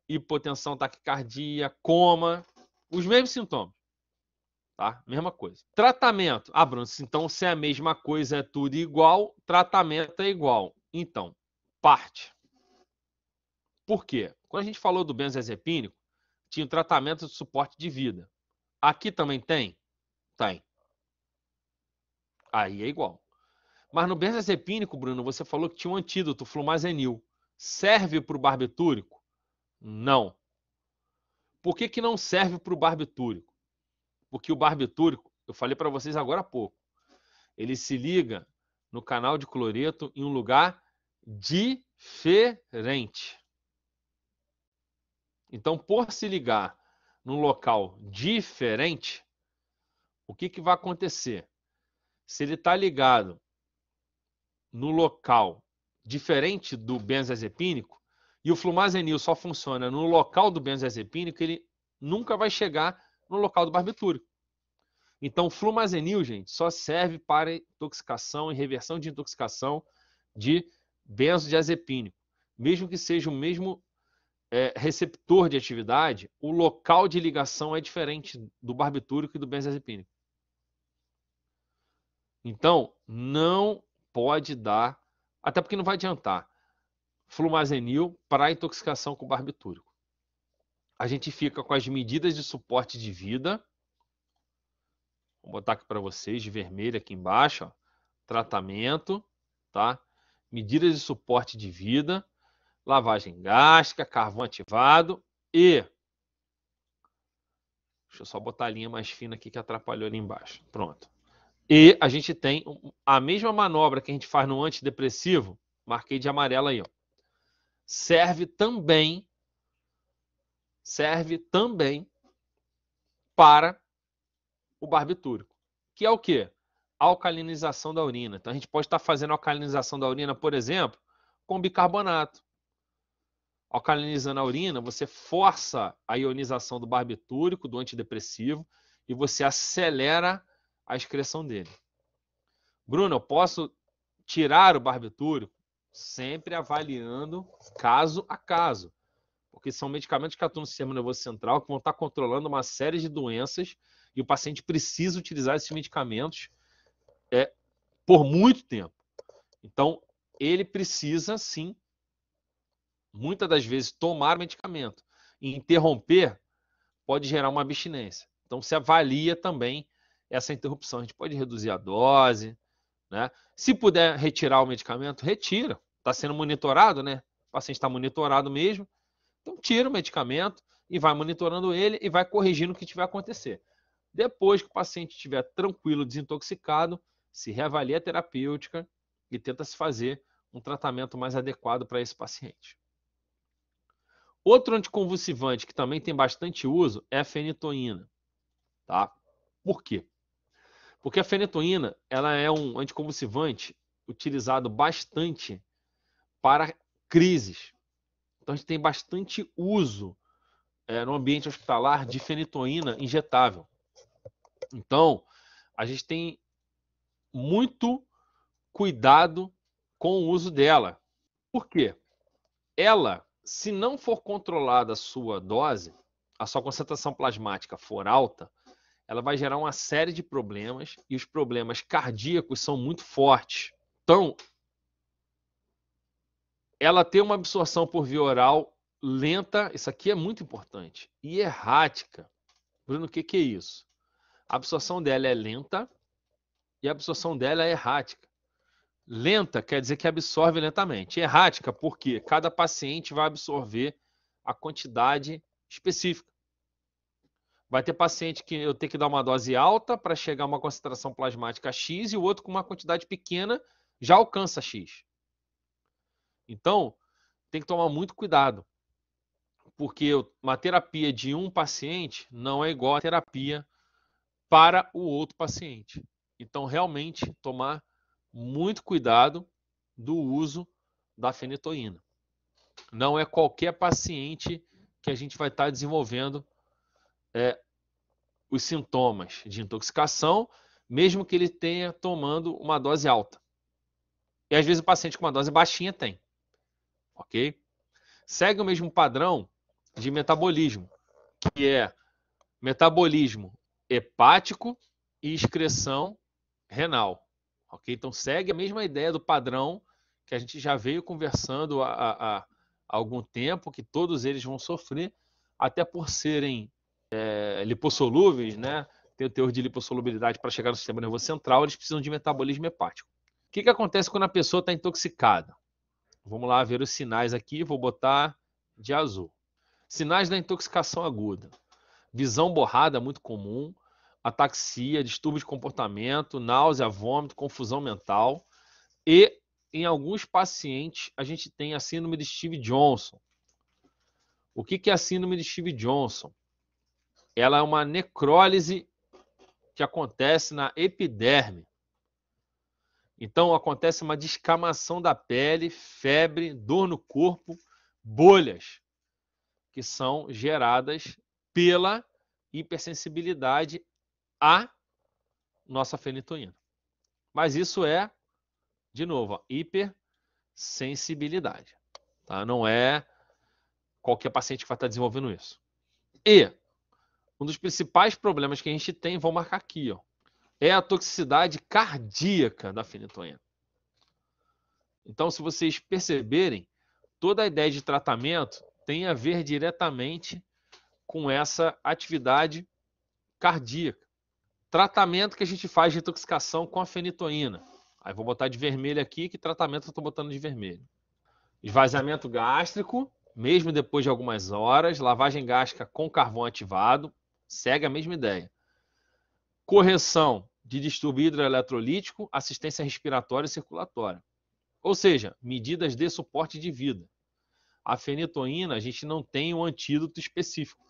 hipotensão, taquicardia, coma, os mesmos sintomas. Tá? Mesma coisa. Tratamento. Ah, Bruno, então se é a mesma coisa, é tudo igual, tratamento é igual. Então, parte. Por quê? Quando a gente falou do benzodiazepínico, tinha o tratamento de suporte de vida. Aqui também tem? Tem. Aí é igual. Mas no benzodiazepínico, Bruno, você falou que tinha um antídoto, flumazenil. Serve para o barbitúrico? Não. Por que, que não serve para o barbitúrico? Porque o barbitúrico, eu falei para vocês agora há pouco, ele se liga no canal de cloreto em um lugar diferente. Então, por se ligar num local diferente, o que, que vai acontecer? se ele está ligado no local diferente do benzodiazepínico, e o flumazenil só funciona no local do benzodiazepínico, ele nunca vai chegar no local do barbitúrico. Então, flumazenil, gente, só serve para intoxicação e reversão de intoxicação de benzodiazepínico. Mesmo que seja o mesmo é, receptor de atividade, o local de ligação é diferente do barbitúrico e do benzodiazepínico. Então, não pode dar, até porque não vai adiantar, flumazenil para intoxicação com barbitúrico. A gente fica com as medidas de suporte de vida. Vou botar aqui para vocês, de vermelho aqui embaixo. Ó. Tratamento, tá? Medidas de suporte de vida, lavagem gástrica, carvão ativado e Deixa eu só botar a linha mais fina aqui que atrapalhou ali embaixo. Pronto. E a gente tem a mesma manobra que a gente faz no antidepressivo, marquei de amarelo aí, ó. Serve também serve também para o barbitúrico, que é o quê? Alcalinização da urina. Então a gente pode estar fazendo alcalinização da urina, por exemplo, com bicarbonato. Alcalinizando a urina, você força a ionização do barbitúrico, do antidepressivo, e você acelera a a excreção dele. Bruno, eu posso tirar o barbitúrico? Sempre avaliando caso a caso. Porque são medicamentos que atuam no sistema nervoso central, que vão estar controlando uma série de doenças, e o paciente precisa utilizar esses medicamentos é, por muito tempo. Então, ele precisa, sim, muitas das vezes, tomar medicamento. E interromper pode gerar uma abstinência. Então, se avalia também essa interrupção. A gente pode reduzir a dose, né? Se puder retirar o medicamento, retira. Está sendo monitorado, né? O paciente está monitorado mesmo. Então tira o medicamento e vai monitorando ele e vai corrigindo o que tiver acontecer. Depois que o paciente estiver tranquilo, desintoxicado, se reavalia a terapêutica e tenta se fazer um tratamento mais adequado para esse paciente. Outro anticonvulsivante que também tem bastante uso é a fenitoína. Tá? Por quê? Porque a fenetoína ela é um anticonvulsivante utilizado bastante para crises. Então a gente tem bastante uso é, no ambiente hospitalar de fenetoína injetável. Então a gente tem muito cuidado com o uso dela. Por quê? Ela, se não for controlada a sua dose, a sua concentração plasmática for alta, ela vai gerar uma série de problemas e os problemas cardíacos são muito fortes. Então, ela tem uma absorção por via oral lenta, isso aqui é muito importante, e errática. Bruno, o que, que é isso? A absorção dela é lenta e a absorção dela é errática. Lenta quer dizer que absorve lentamente. Errática, porque cada paciente vai absorver a quantidade específica. Vai ter paciente que eu tenho que dar uma dose alta para chegar a uma concentração plasmática X e o outro com uma quantidade pequena já alcança X. Então, tem que tomar muito cuidado, porque uma terapia de um paciente não é igual a terapia para o outro paciente. Então, realmente, tomar muito cuidado do uso da fenitoína. Não é qualquer paciente que a gente vai estar desenvolvendo é, os sintomas de intoxicação, mesmo que ele tenha tomando uma dose alta. E às vezes o paciente com uma dose baixinha tem. Ok? Segue o mesmo padrão de metabolismo, que é metabolismo hepático e excreção renal. Ok? Então segue a mesma ideia do padrão que a gente já veio conversando há, há, há algum tempo, que todos eles vão sofrer, até por serem é, lipossolúveis, né, tem o teor de lipossolubilidade para chegar no sistema nervoso central, eles precisam de metabolismo hepático. O que, que acontece quando a pessoa está intoxicada? Vamos lá ver os sinais aqui, vou botar de azul. Sinais da intoxicação aguda. Visão borrada, muito comum. Ataxia, distúrbio de comportamento, náusea, vômito, confusão mental. E em alguns pacientes a gente tem a síndrome de Steve Johnson. O que, que é a síndrome de Steve Johnson? ela é uma necrólise que acontece na epiderme. Então acontece uma descamação da pele, febre, dor no corpo, bolhas que são geradas pela hipersensibilidade à nossa fenitoína. Mas isso é, de novo, ó, hipersensibilidade. Tá? Não é qualquer paciente que vai estar desenvolvendo isso. E um dos principais problemas que a gente tem, vou marcar aqui, ó, é a toxicidade cardíaca da fenitoína. Então, se vocês perceberem, toda a ideia de tratamento tem a ver diretamente com essa atividade cardíaca. Tratamento que a gente faz de intoxicação com a fenitoína. Aí vou botar de vermelho aqui, que tratamento eu estou botando de vermelho. Esvaziamento gástrico, mesmo depois de algumas horas, lavagem gástrica com carvão ativado, Segue a mesma ideia. Correção de distúrbio hidroeletrolítico, assistência respiratória e circulatória. Ou seja, medidas de suporte de vida. A fenitoína, a gente não tem um antídoto específico.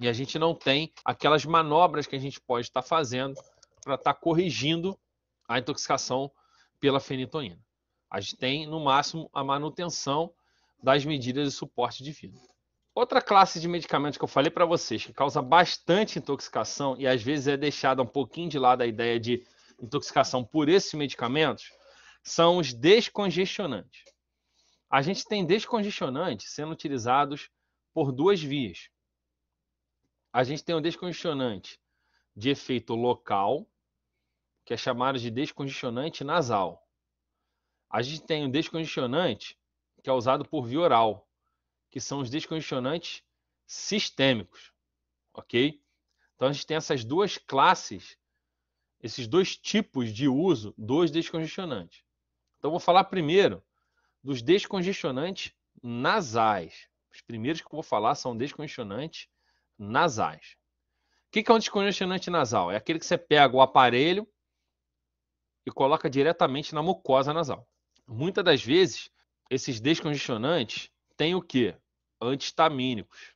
E a gente não tem aquelas manobras que a gente pode estar fazendo para estar corrigindo a intoxicação pela fenitoína. A gente tem, no máximo, a manutenção das medidas de suporte de vida. Outra classe de medicamentos que eu falei para vocês, que causa bastante intoxicação e às vezes é deixada um pouquinho de lado a ideia de intoxicação por esses medicamentos, são os descongestionantes. A gente tem descongestionantes sendo utilizados por duas vias. A gente tem um descongestionante de efeito local, que é chamado de descongestionante nasal. A gente tem um descongestionante que é usado por via oral, que são os descondicionantes sistêmicos, ok? Então a gente tem essas duas classes, esses dois tipos de uso dos descongestionantes. Então vou falar primeiro dos descongestionantes nasais. Os primeiros que eu vou falar são descongestionantes nasais. O que é um descongestionante nasal? É aquele que você pega o aparelho e coloca diretamente na mucosa nasal. Muitas das vezes, esses descongestionantes têm o quê? antihistamínicos,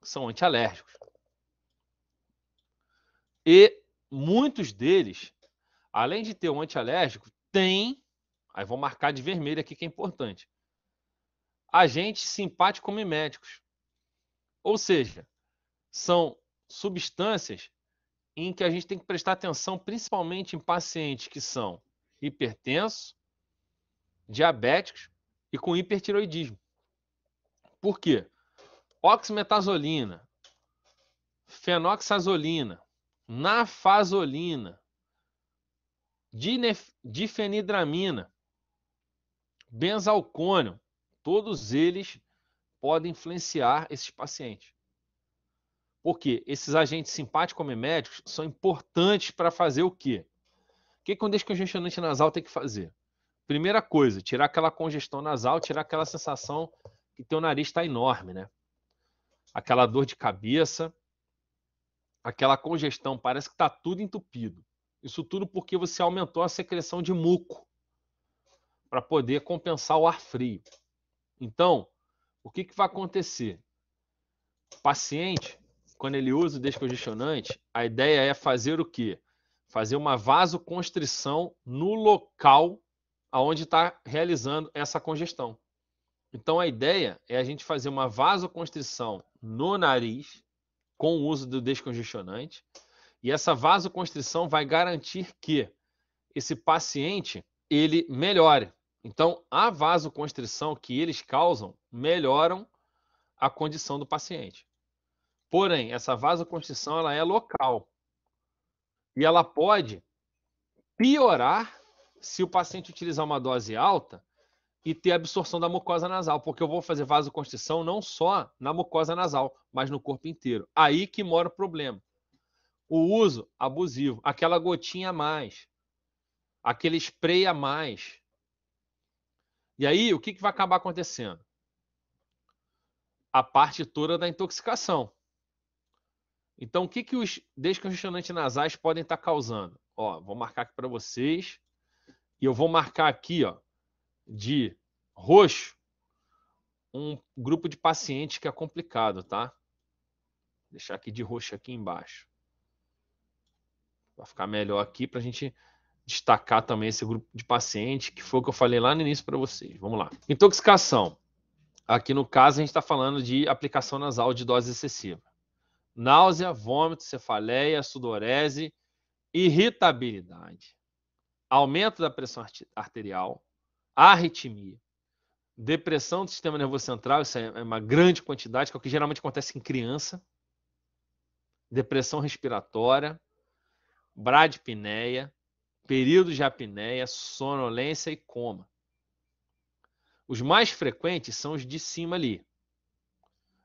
que são antialérgicos. E muitos deles, além de ter um antialérgico, tem, aí vou marcar de vermelho aqui que é importante, agentes simpático-miméticos. Ou seja, são substâncias em que a gente tem que prestar atenção principalmente em pacientes que são hipertensos, diabéticos e com hipertiroidismo. Por quê? Oximetazolina, fenoxazolina, nafazolina, difenidramina, benzalcônio, todos eles podem influenciar esses pacientes. Por quê? esses agentes simpático-miméticos são importantes para fazer o quê? O que, que um descongestionante nasal tem que fazer? Primeira coisa, tirar aquela congestão nasal, tirar aquela sensação que teu nariz está enorme, né? Aquela dor de cabeça, aquela congestão, parece que está tudo entupido. Isso tudo porque você aumentou a secreção de muco para poder compensar o ar frio. Então, o que, que vai acontecer? O paciente, quando ele usa o descongestionante, a ideia é fazer o quê? Fazer uma vasoconstrição no local aonde está realizando essa congestão. Então a ideia é a gente fazer uma vasoconstrição no nariz com o uso do descongestionante. E essa vasoconstrição vai garantir que esse paciente ele melhore. Então, a vasoconstrição que eles causam melhoram a condição do paciente. Porém, essa vasoconstrição ela é local. E ela pode piorar se o paciente utilizar uma dose alta e ter absorção da mucosa nasal, porque eu vou fazer vasoconstrição não só na mucosa nasal, mas no corpo inteiro. Aí que mora o problema. O uso abusivo, aquela gotinha a mais, aquele spray a mais. E aí, o que, que vai acabar acontecendo? A parte toda da intoxicação. Então, o que, que os descongestionantes nasais podem estar causando? Ó, vou marcar aqui para vocês. E eu vou marcar aqui, ó, de roxo um grupo de pacientes que é complicado, tá? Vou deixar aqui de roxo aqui embaixo. Vai ficar melhor aqui para a gente destacar também esse grupo de paciente, que foi o que eu falei lá no início para vocês. Vamos lá. Intoxicação. Aqui no caso, a gente está falando de aplicação nasal de dose excessiva. Náusea, vômito, cefaleia, sudorese, irritabilidade, aumento da pressão arterial, arritmia, depressão do sistema nervoso central, isso é uma grande quantidade, que é o que geralmente acontece em criança, depressão respiratória, bradipneia, período de apneia, sonolência e coma. Os mais frequentes são os de cima ali.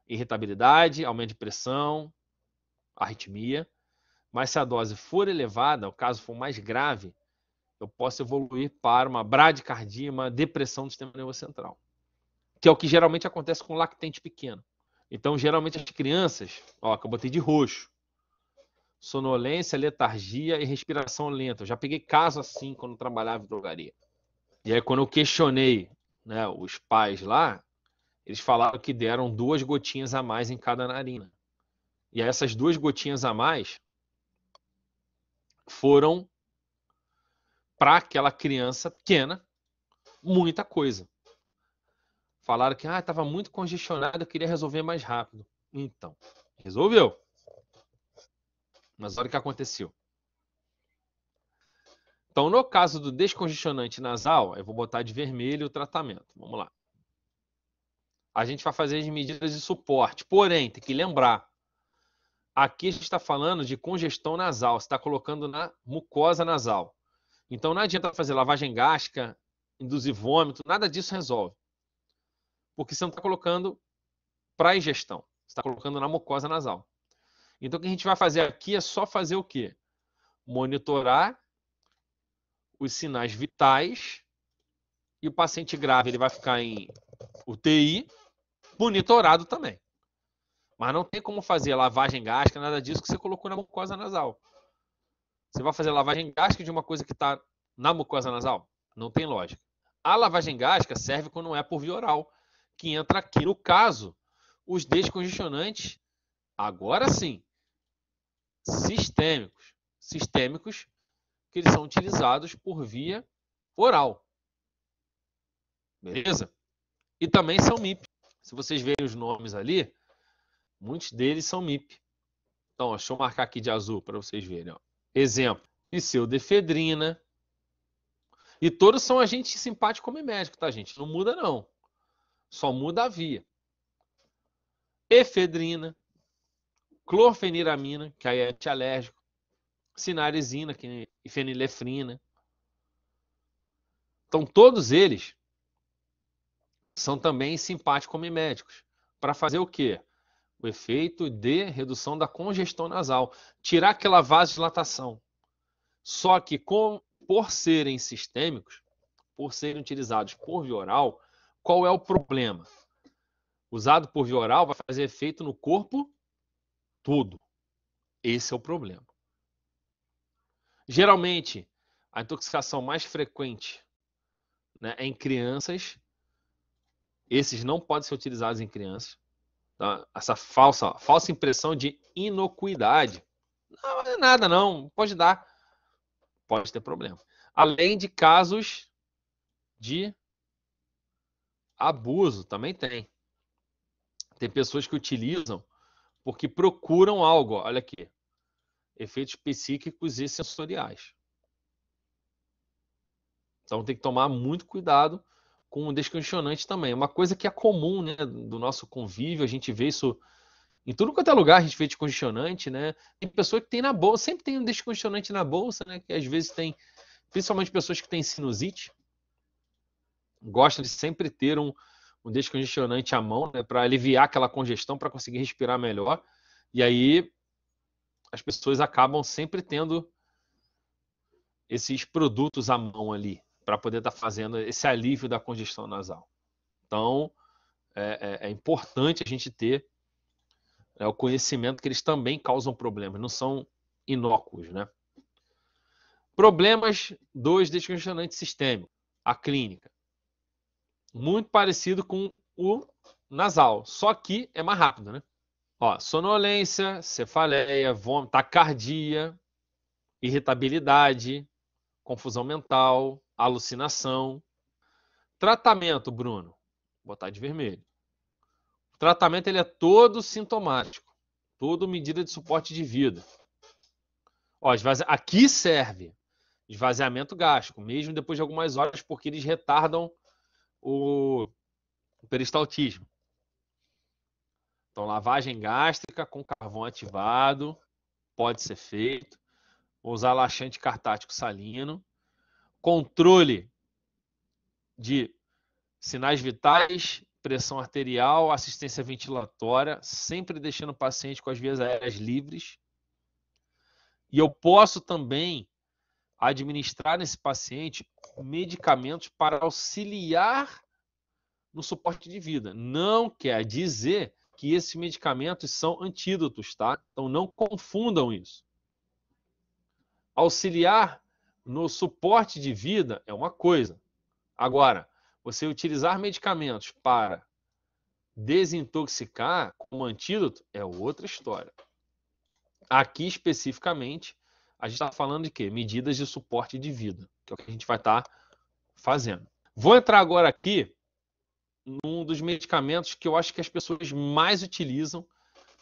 Irritabilidade, aumento de pressão, arritmia. Mas se a dose for elevada, o caso for mais grave, eu posso evoluir para uma bradicardia, uma depressão do sistema nervoso central, que é o que geralmente acontece com lactente pequeno. Então, geralmente as crianças, ó, que eu botei de roxo, sonolência, letargia e respiração lenta. Eu já peguei caso assim quando trabalhava em drogaria. E aí, quando eu questionei né, os pais lá, eles falaram que deram duas gotinhas a mais em cada narina. E essas duas gotinhas a mais foram para aquela criança pequena muita coisa. Falaram que estava ah, muito congestionado, eu queria resolver mais rápido. Então, resolveu. Mas olha o que aconteceu. Então, no caso do descongestionante nasal, eu vou botar de vermelho o tratamento. Vamos lá. A gente vai fazer as medidas de suporte. Porém, tem que lembrar. Aqui a gente está falando de congestão nasal. Você está colocando na mucosa nasal. Então não adianta fazer lavagem gástrica, induzir vômito, nada disso resolve. Porque você não está colocando para ingestão, você está colocando na mucosa nasal. Então o que a gente vai fazer aqui é só fazer o quê? Monitorar os sinais vitais e o paciente grave ele vai ficar em UTI, monitorado também. Mas não tem como fazer lavagem gástrica, nada disso que você colocou na mucosa nasal. Você vai fazer lavagem gástrica de uma coisa que está na mucosa nasal? Não tem lógica. A lavagem gástrica serve quando não é por via oral, que entra aqui. No caso, os descongestionantes, agora sim, sistêmicos. Sistêmicos que eles são utilizados por via oral. Beleza? E também são MIP. Se vocês verem os nomes ali, muitos deles são MIP. Então, ó, deixa eu marcar aqui de azul para vocês verem. Ó. Exemplo, fedrina E todos são agentes simpáticos como médico, tá, gente? Não muda, não. Só muda a via. Efedrina, clorfeniramina, que aí é antialérgico, sinarizina, que é fenilefrina. Então, todos eles são também simpáticos miméticos. Para fazer o quê? o efeito de redução da congestão nasal, tirar aquela vasodilatação. Só que com, por serem sistêmicos, por serem utilizados por via oral, qual é o problema? Usado por via oral vai fazer efeito no corpo todo. Esse é o problema. Geralmente, a intoxicação mais frequente né, é em crianças. Esses não podem ser utilizados em crianças tá? essa falsa, falsa impressão de inocuidade. Não, não é nada, não, pode dar. Pode ter problema. Além de casos de abuso, também tem. Tem pessoas que utilizam porque procuram algo, olha aqui. Efeitos psíquicos e sensoriais. Então tem que tomar muito cuidado com o descondicionante também. É uma coisa que é comum né, do nosso convívio, a gente vê isso em tudo quanto é lugar, a gente vê descondicionante, né? Tem pessoa que tem na bolsa, sempre tem um descondicionante na bolsa, né? Que às vezes tem, principalmente pessoas que têm sinusite, gostam de sempre ter um, um descongestionante à mão, né? Para aliviar aquela congestão, para conseguir respirar melhor. E aí as pessoas acabam sempre tendo esses produtos à mão ali, para poder estar tá fazendo esse alívio da congestão nasal. Então, é, é, é importante a gente ter né, o conhecimento que eles também causam problemas, não são inócuos, né? Problemas dos descongestionantes sistêmicos, a clínica. Muito parecido com o nasal, só que é mais rápido, né? Ó, sonolência, cefaleia, vômito, tacardia, irritabilidade, confusão mental, alucinação. Tratamento, Bruno, vou botar de vermelho. O tratamento ele é todo sintomático, toda medida de suporte de vida. Ó, esvazi... Aqui serve esvaziamento gástrico, mesmo depois de algumas horas, porque eles retardam o, o peristaltismo. Então, lavagem gástrica com carvão ativado pode ser feito. Vou usar laxante cartático salino. Controle de sinais vitais, pressão arterial, assistência ventilatória, sempre deixando o paciente com as vias aéreas livres. E eu posso também administrar nesse paciente medicamentos para auxiliar no suporte de vida. Não quer dizer que esses medicamentos são antídotos, tá? Então não confundam isso auxiliar no suporte de vida é uma coisa. Agora, você utilizar medicamentos para desintoxicar como antídoto é outra história. Aqui especificamente, a gente está falando de quê? Medidas de suporte de vida, que é o que a gente vai estar tá fazendo. Vou entrar agora aqui num dos medicamentos que eu acho que as pessoas mais utilizam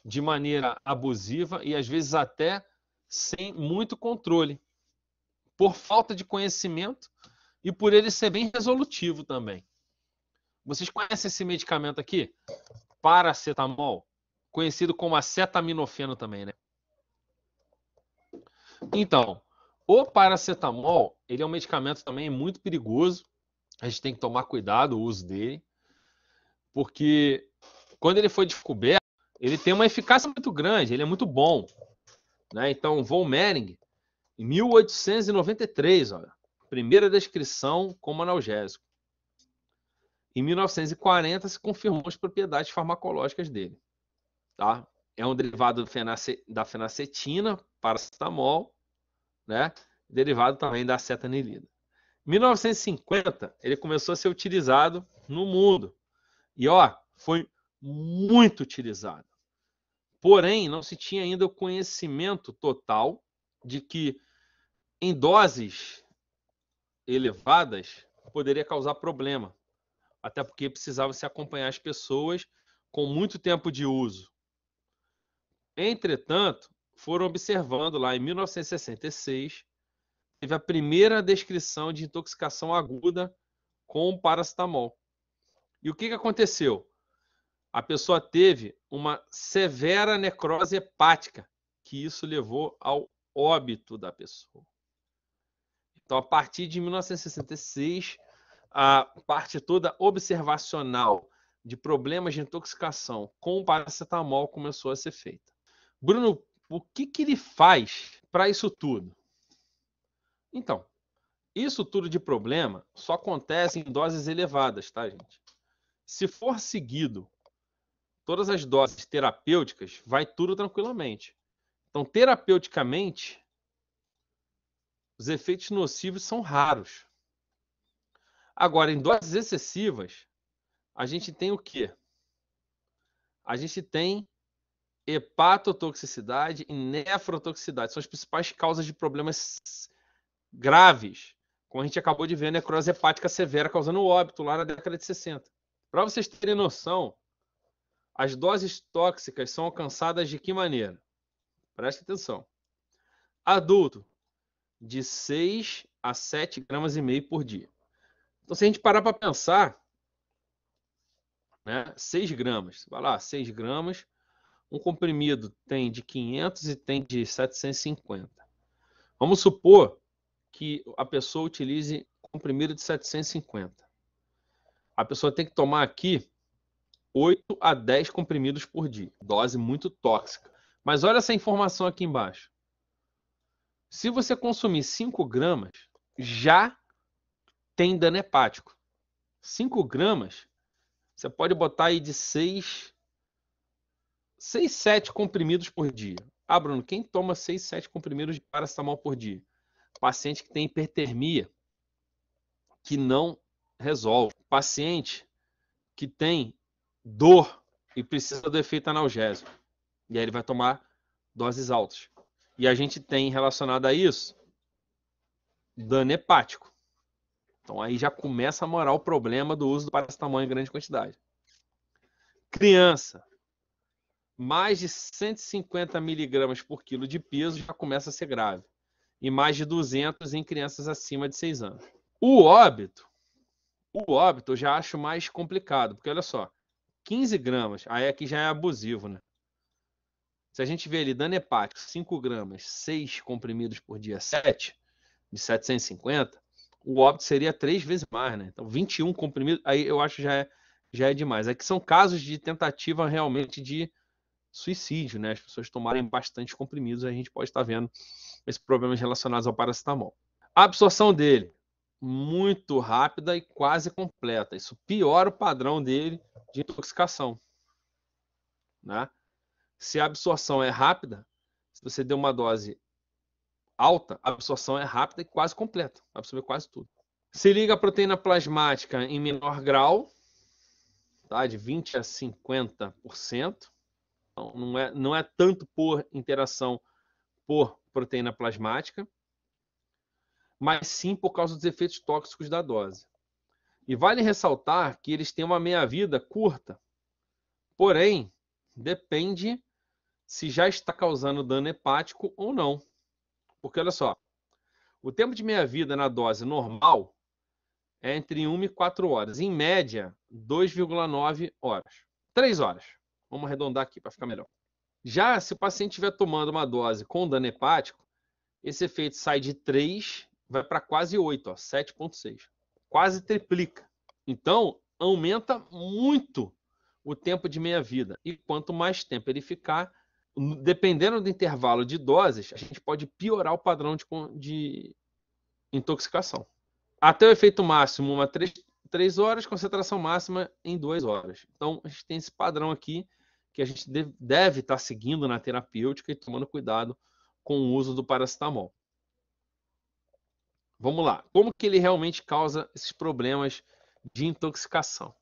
de maneira abusiva e às vezes até sem muito controle, por falta de conhecimento e por ele ser bem resolutivo também. Vocês conhecem esse medicamento aqui? Paracetamol, conhecido como acetaminofeno também, né? Então, o paracetamol, ele é um medicamento também muito perigoso. A gente tem que tomar cuidado o uso dele, porque quando ele foi descoberto, ele tem uma eficácia muito grande, ele é muito bom, né? Então, Von Mering, em 1893, primeira descrição como analgésico. Em 1940 se confirmou as propriedades farmacológicas dele. Tá? É um derivado da fenacetina, paracetamol, né? derivado também da acetanilina. Em 1950, ele começou a ser utilizado no mundo. E ó, foi muito utilizado. Porém, não se tinha ainda o conhecimento total de que em doses elevadas poderia causar problema. Até porque precisava se acompanhar as pessoas com muito tempo de uso. Entretanto, foram observando lá em 1966, teve a primeira descrição de intoxicação aguda com paracetamol. E o que, que aconteceu? a pessoa teve uma severa necrose hepática, que isso levou ao óbito da pessoa. Então, a partir de 1966, a parte toda observacional de problemas de intoxicação com o paracetamol começou a ser feita. Bruno, o que, que ele faz para isso tudo? Então, isso tudo de problema só acontece em doses elevadas, tá, gente? Se for seguido todas as doses terapêuticas, vai tudo tranquilamente. Então, terapeuticamente, os efeitos nocivos são raros. Agora, em doses excessivas, a gente tem o quê? A gente tem hepatotoxicidade e nefrotoxicidade. São as principais causas de problemas graves. Como a gente acabou de ver, necrose hepática severa causando óbito lá na década de 60. Para vocês terem noção, as doses tóxicas são alcançadas de que maneira? Preste atenção. Adulto, de 6 a 7 gramas e meio por dia. Então, se a gente parar para pensar, né, 6 gramas, vai lá, 6 gramas, um comprimido tem de 500 e tem de 750. Vamos supor que a pessoa utilize comprimido de 750. A pessoa tem que tomar aqui 8 a 10 comprimidos por dia. Dose muito tóxica. Mas olha essa informação aqui embaixo. Se você consumir 5 gramas, já tem dano hepático. 5 gramas, você pode botar aí de 6, 6, 7 comprimidos por dia. Ah, Bruno, quem toma 6, 7 comprimidos de paracetamol por dia? Paciente que tem hipertermia, que não resolve. Paciente que tem dor e precisa do efeito analgésico. E aí ele vai tomar doses altas. E a gente tem relacionado a isso dano hepático. Então aí já começa a morar o problema do uso do paracetamol em grande quantidade. Criança, mais de 150 miligramas por quilo de peso já começa a ser grave. E mais de 200 em crianças acima de 6 anos. O óbito, o óbito eu já acho mais complicado, porque olha só, 15 gramas, aí aqui já é abusivo, né? Se a gente vê ali dano hepático, 5 gramas, 6 comprimidos por dia, 7, de 750, o óbito seria 3 vezes mais, né? Então, 21 comprimidos, aí eu acho já é, já é demais. Aqui são casos de tentativa realmente de suicídio, né? As pessoas tomarem bastante comprimidos, a gente pode estar vendo esses problemas relacionados ao paracetamol. A absorção dele, muito rápida e quase completa. Isso piora o padrão dele de intoxicação. Né? Se a absorção é rápida, se você deu uma dose alta, a absorção é rápida e quase completa. Absorve quase tudo. Se liga a proteína plasmática em menor grau, tá? de 20 a 50%. Então, não, é, não é tanto por interação por proteína plasmática, mas sim por causa dos efeitos tóxicos da dose. E vale ressaltar que eles têm uma meia-vida curta, porém, depende se já está causando dano hepático ou não. Porque olha só, o tempo de meia-vida na dose normal é entre 1 e 4 horas. Em média, 2,9 horas. 3 horas. Vamos arredondar aqui para ficar melhor. Já se o paciente estiver tomando uma dose com dano hepático, esse efeito sai de 3 vai para quase 8, 7,6. Quase triplica. Então, aumenta muito o tempo de meia-vida. E quanto mais tempo ele ficar, dependendo do intervalo de doses, a gente pode piorar o padrão de, de intoxicação. Até o efeito máximo, uma 3, 3 horas, concentração máxima em 2 horas. Então, a gente tem esse padrão aqui que a gente deve estar tá seguindo na terapêutica e tomando cuidado com o uso do paracetamol. Vamos lá. Como que ele realmente causa esses problemas de intoxicação?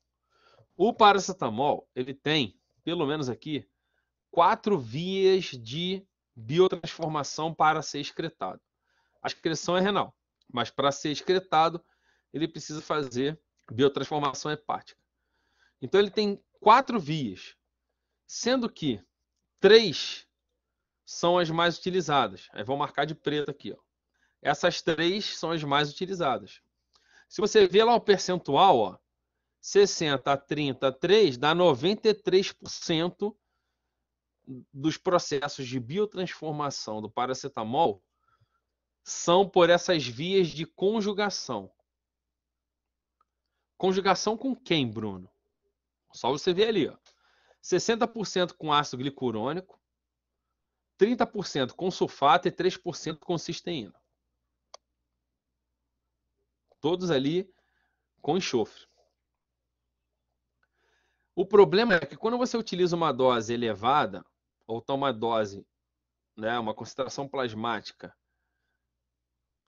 O paracetamol, ele tem, pelo menos aqui, quatro vias de biotransformação para ser excretado. A excreção é renal, mas para ser excretado, ele precisa fazer biotransformação hepática. Então ele tem quatro vias, sendo que três são as mais utilizadas. Aí vou marcar de preto aqui, ó. Essas três são as mais utilizadas. Se você vê lá o percentual, ó, 60 a 33 dá 93% dos processos de biotransformação do paracetamol são por essas vias de conjugação. Conjugação com quem, Bruno? Só você ver ali, ó. 60% com ácido glicurônico, 30% com sulfato e 3% com cisteína. Todos ali com enxofre. O problema é que quando você utiliza uma dose elevada, ou toma uma dose, né, uma concentração plasmática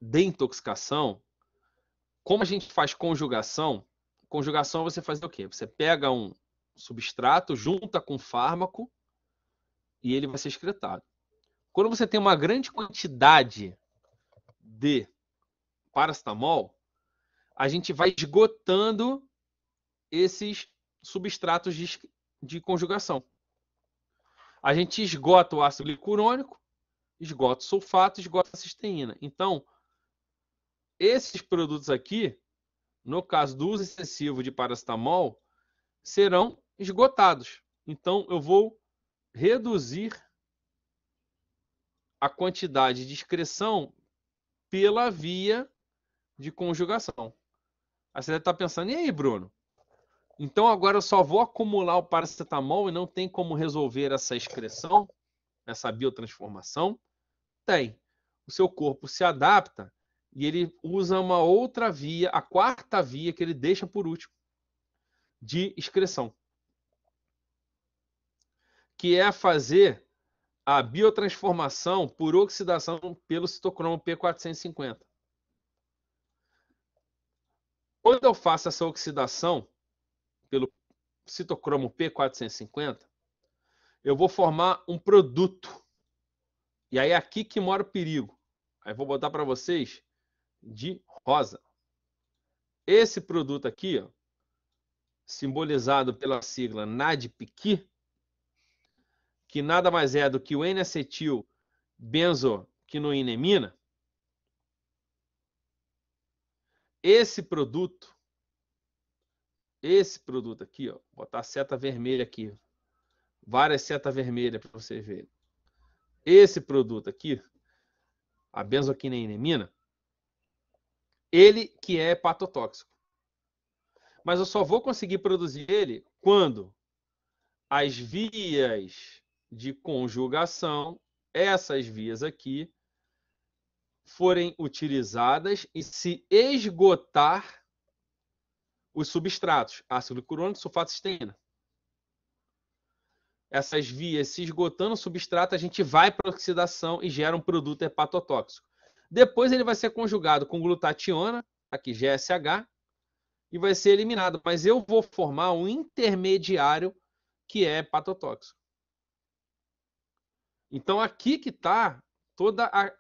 de intoxicação, como a gente faz conjugação, conjugação é você faz o quê? Você pega um substrato, junta com fármaco e ele vai ser excretado. Quando você tem uma grande quantidade de paracetamol, a gente vai esgotando esses substratos de, de conjugação. A gente esgota o ácido glicurônico, esgota o sulfato, esgota a cisteína. Então, esses produtos aqui, no caso do uso excessivo de paracetamol, serão esgotados. Então, eu vou reduzir a quantidade de excreção pela via de conjugação. Aí você deve estar tá pensando, e aí, Bruno? Então agora eu só vou acumular o paracetamol e não tem como resolver essa excreção, essa biotransformação? Tem. O seu corpo se adapta e ele usa uma outra via, a quarta via que ele deixa por último, de excreção. Que é fazer a biotransformação por oxidação pelo citocromo P450. Quando eu faço essa oxidação pelo citocromo P450, eu vou formar um produto. E aí é aqui que mora o perigo. Aí vou botar para vocês de rosa. Esse produto aqui, ó, simbolizado pela sigla NADPQI, que nada mais é do que o N-acetil benzoquinoinemina, Esse produto, esse produto aqui, ó, botar a seta vermelha aqui, várias setas vermelhas para vocês verem. Esse produto aqui, a benzoquineinemina, ele que é hepatotóxico. Mas eu só vou conseguir produzir ele quando as vias de conjugação, essas vias aqui, forem utilizadas e se esgotar os substratos, ácido hialurônico, sulfato cisteína. Essas vias se esgotando o substrato, a gente vai para oxidação e gera um produto hepatotóxico. Depois ele vai ser conjugado com glutationa, tá aqui GSH, e vai ser eliminado. Mas eu vou formar um intermediário que é hepatotóxico. Então aqui que está toda a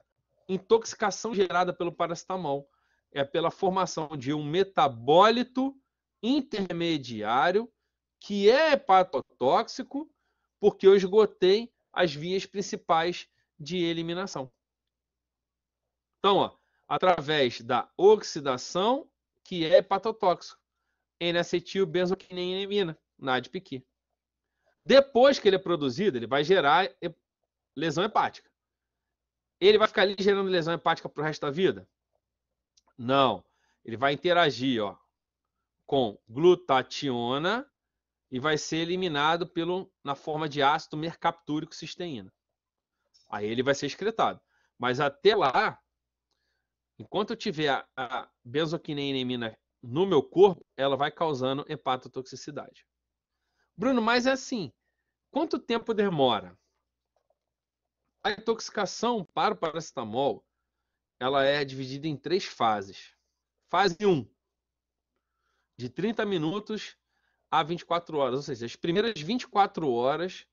intoxicação gerada pelo paracetamol é pela formação de um metabólito intermediário que é hepatotóxico, porque eu esgotei as vias principais de eliminação. Então, ó, através da oxidação, que é hepatotóxico, N-acetilbenzoquinenamina, NADPQ. Depois que ele é produzido, ele vai gerar lesão hepática. Ele vai ficar ali gerando lesão hepática para o resto da vida? Não. Ele vai interagir ó, com glutationa e vai ser eliminado pelo, na forma de ácido mercaptúrico cisteína. Aí ele vai ser excretado. Mas até lá, enquanto eu tiver a, a no meu corpo, ela vai causando hepatotoxicidade. Bruno, mas é assim, quanto tempo demora a intoxicação para o paracetamol, ela é dividida em três fases. Fase 1, de 30 minutos a 24 horas, ou seja, as primeiras 24 horas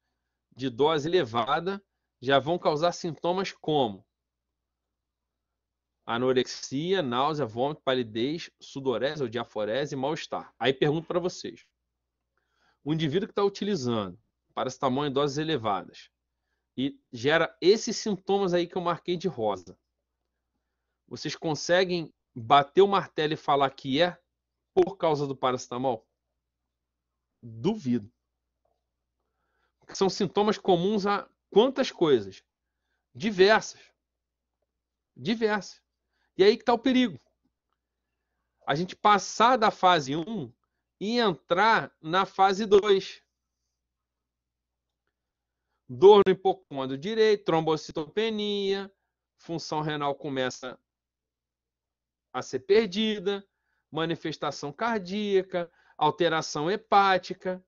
de dose elevada já vão causar sintomas como anorexia, náusea, vômito, palidez, sudorese ou diaforese e mal-estar. Aí pergunto para vocês: o indivíduo que está utilizando paracetamol em doses elevadas, e gera esses sintomas aí que eu marquei de rosa. Vocês conseguem bater o martelo e falar que é por causa do paracetamol? Duvido. Porque são sintomas comuns a quantas coisas? Diversas. Diversas. E aí que está o perigo. A gente passar da fase 1 e entrar na fase 2 dor no hipocôndrio direito, trombocitopenia, função renal começa a ser perdida, manifestação cardíaca, alteração hepática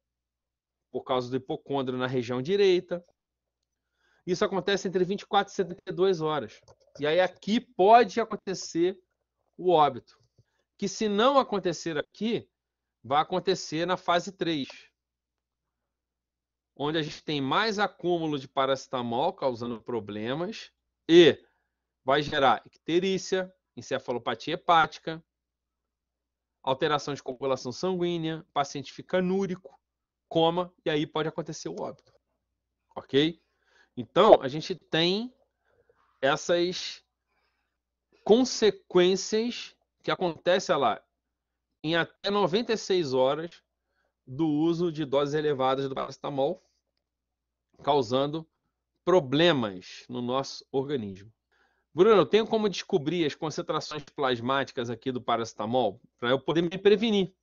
por causa do hipocôndrio na região direita. Isso acontece entre 24 e 72 horas. E aí aqui pode acontecer o óbito, que se não acontecer aqui, vai acontecer na fase 3 onde a gente tem mais acúmulo de paracetamol causando problemas e vai gerar icterícia, encefalopatia hepática, alteração de coagulação sanguínea, o paciente fica anúrico, coma e aí pode acontecer o óbito. OK? Então, a gente tem essas consequências que acontecem lá em até 96 horas do uso de doses elevadas do paracetamol causando problemas no nosso organismo. Bruno, eu tenho como descobrir as concentrações plasmáticas aqui do paracetamol para eu poder me prevenir?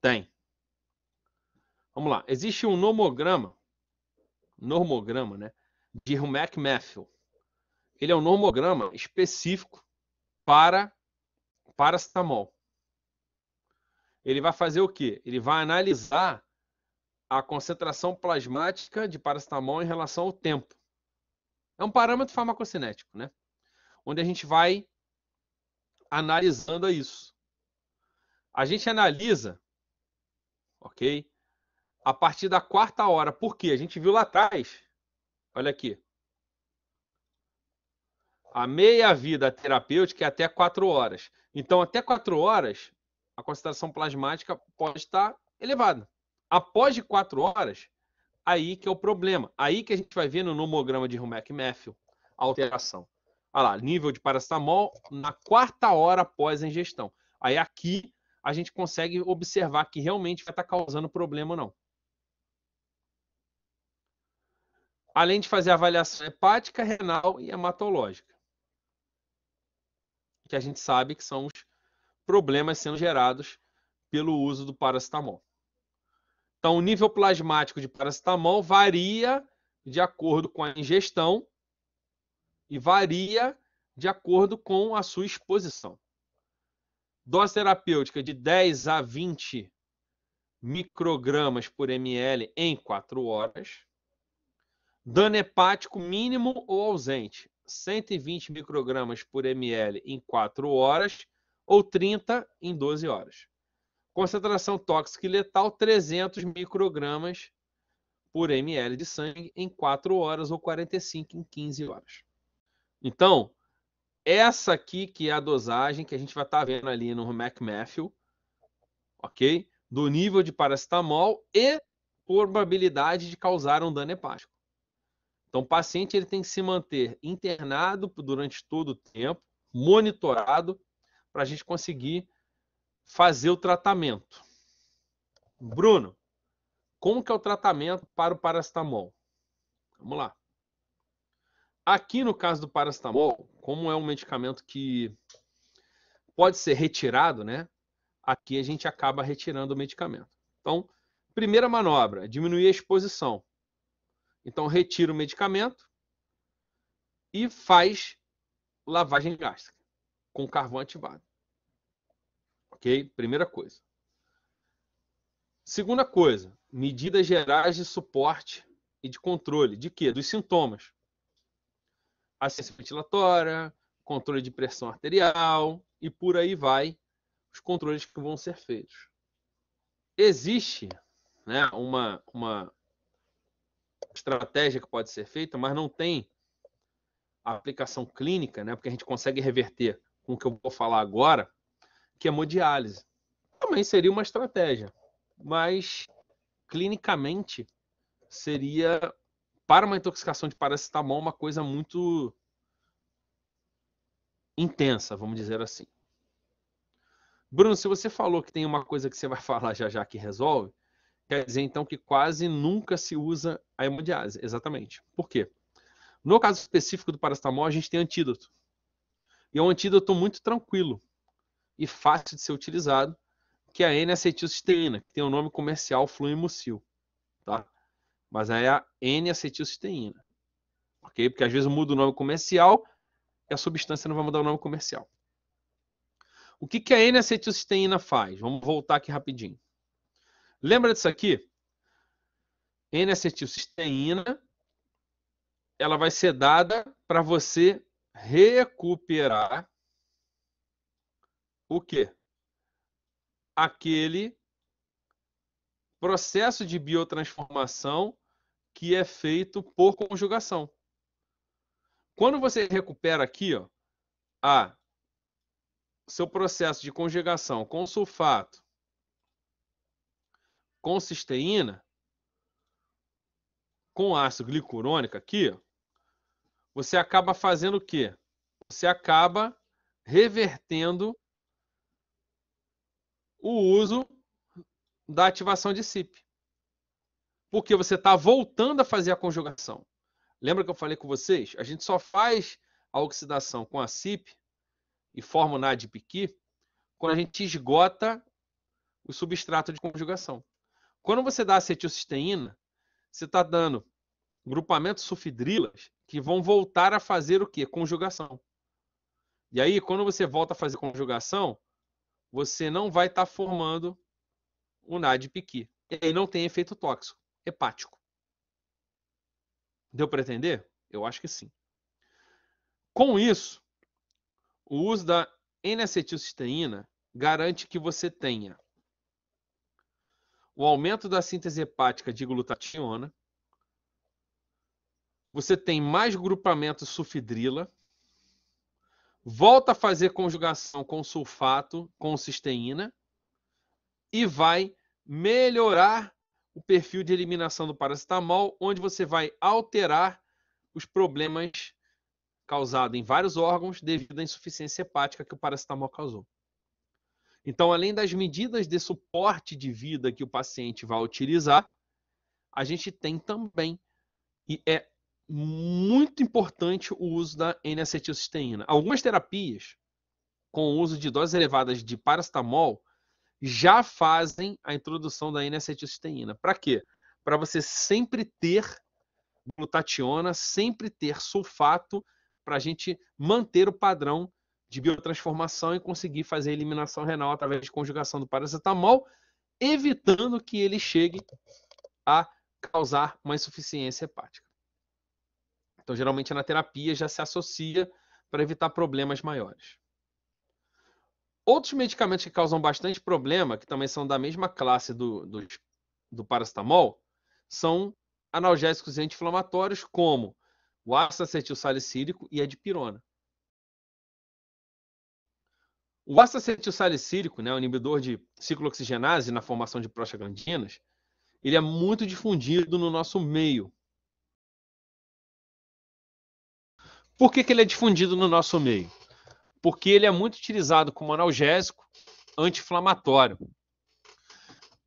Tem. Vamos lá. Existe um nomograma, normograma, né? De Humac Methyl. Ele é um normograma específico para paracetamol. Ele vai fazer o quê? Ele vai analisar a concentração plasmática de paracetamol em relação ao tempo. É um parâmetro farmacocinético, né? Onde a gente vai analisando isso. A gente analisa, ok? A partir da quarta hora. Por quê? A gente viu lá atrás. Olha aqui. A meia-vida terapêutica é até quatro horas. Então, até quatro horas, a concentração plasmática pode estar elevada. Após de quatro horas, aí que é o problema. Aí que a gente vai ver no nomograma de Rumac Matthew alteração. Olha lá, nível de paracetamol na quarta hora após a ingestão. Aí aqui a gente consegue observar que realmente vai estar causando problema ou não. Além de fazer avaliação hepática, renal e hematológica. Que a gente sabe que são os problemas sendo gerados pelo uso do paracetamol. Então, o nível plasmático de paracetamol varia de acordo com a ingestão e varia de acordo com a sua exposição. Dose terapêutica de 10 a 20 microgramas por ml em 4 horas. Dano hepático mínimo ou ausente, 120 microgramas por ml em 4 horas ou 30 em 12 horas. Concentração tóxica e letal: 300 microgramas por ml de sangue em 4 horas ou 45 em 15 horas. Então, essa aqui que é a dosagem que a gente vai estar tá vendo ali no McMatthew, ok? Do nível de paracetamol e probabilidade de causar um dano hepático. Então, o paciente ele tem que se manter internado durante todo o tempo, monitorado, para a gente conseguir fazer o tratamento. Bruno, como que é o tratamento para o paracetamol? Vamos lá. Aqui no caso do paracetamol, como é um medicamento que pode ser retirado, né? Aqui a gente acaba retirando o medicamento. Então, primeira manobra, diminuir a exposição. Então, retira o medicamento e faz lavagem gástrica com carvão ativado. Ok? Primeira coisa. Segunda coisa, medidas gerais de suporte e de controle. De quê? Dos sintomas. Assistência ventilatória, controle de pressão arterial e por aí vai os controles que vão ser feitos. Existe né, uma, uma estratégia que pode ser feita, mas não tem aplicação clínica, né, porque a gente consegue reverter com o que eu vou falar agora, que é hemodiálise. Também seria uma estratégia, mas clinicamente seria para uma intoxicação de paracetamol uma coisa muito intensa, vamos dizer assim. Bruno, se você falou que tem uma coisa que você vai falar já já que resolve, quer dizer então que quase nunca se usa a hemodiálise. Exatamente. Por quê? No caso específico do paracetamol, a gente tem antídoto. E é um antídoto muito tranquilo e fácil de ser utilizado, que é a N-acetilcisteína, que tem o nome comercial Fluimucil, tá? Mas é a N-acetilcisteína, ok? Porque às vezes muda o nome comercial e a substância não vai mudar o nome comercial. O que, que a N-acetilcisteína faz? Vamos voltar aqui rapidinho. Lembra disso aqui? N-acetilcisteína, ela vai ser dada para você recuperar o quê? Aquele processo de biotransformação que é feito por conjugação. Quando você recupera aqui, ó, a seu processo de conjugação com sulfato com cisteína, com ácido glicurônico aqui, ó, você acaba fazendo o quê? Você acaba revertendo o uso da ativação de CIP. Porque você está voltando a fazer a conjugação. Lembra que eu falei com vocês? A gente só faz a oxidação com a CIP e forma o NADPQ quando a gente esgota o substrato de conjugação. Quando você dá acetilcisteína, você está dando grupamentos sulfidrilas que vão voltar a fazer o quê? Conjugação. E aí, quando você volta a fazer conjugação, você não vai estar tá formando o nad Ele E aí não tem efeito tóxico, hepático. Deu para entender? Eu acho que sim. Com isso, o uso da N-acetilcisteína garante que você tenha o aumento da síntese hepática de glutationa, você tem mais grupamento sufidrila, volta a fazer conjugação com sulfato, com cisteína, e vai melhorar o perfil de eliminação do paracetamol, onde você vai alterar os problemas causados em vários órgãos devido à insuficiência hepática que o paracetamol causou. Então, além das medidas de suporte de vida que o paciente vai utilizar, a gente tem também, e é muito importante o uso da N-acetilcisteína. Algumas terapias com o uso de doses elevadas de paracetamol já fazem a introdução da N-acetilcisteína. Para quê? Para você sempre ter glutationa, sempre ter sulfato para a gente manter o padrão de biotransformação e conseguir fazer a eliminação renal através de conjugação do paracetamol, evitando que ele chegue a causar uma insuficiência hepática. Então, geralmente na terapia já se associa para evitar problemas maiores. Outros medicamentos que causam bastante problema, que também são da mesma classe do, do, do paracetamol, são analgésicos anti-inflamatórios, como o ácido acetil salicílico e a dipirona. O ácido acetil salicílico, né, o inibidor de ciclooxigenase na formação de prostaglandinas, ele é muito difundido no nosso meio, Por que, que ele é difundido no nosso meio? Porque ele é muito utilizado como analgésico anti-inflamatório.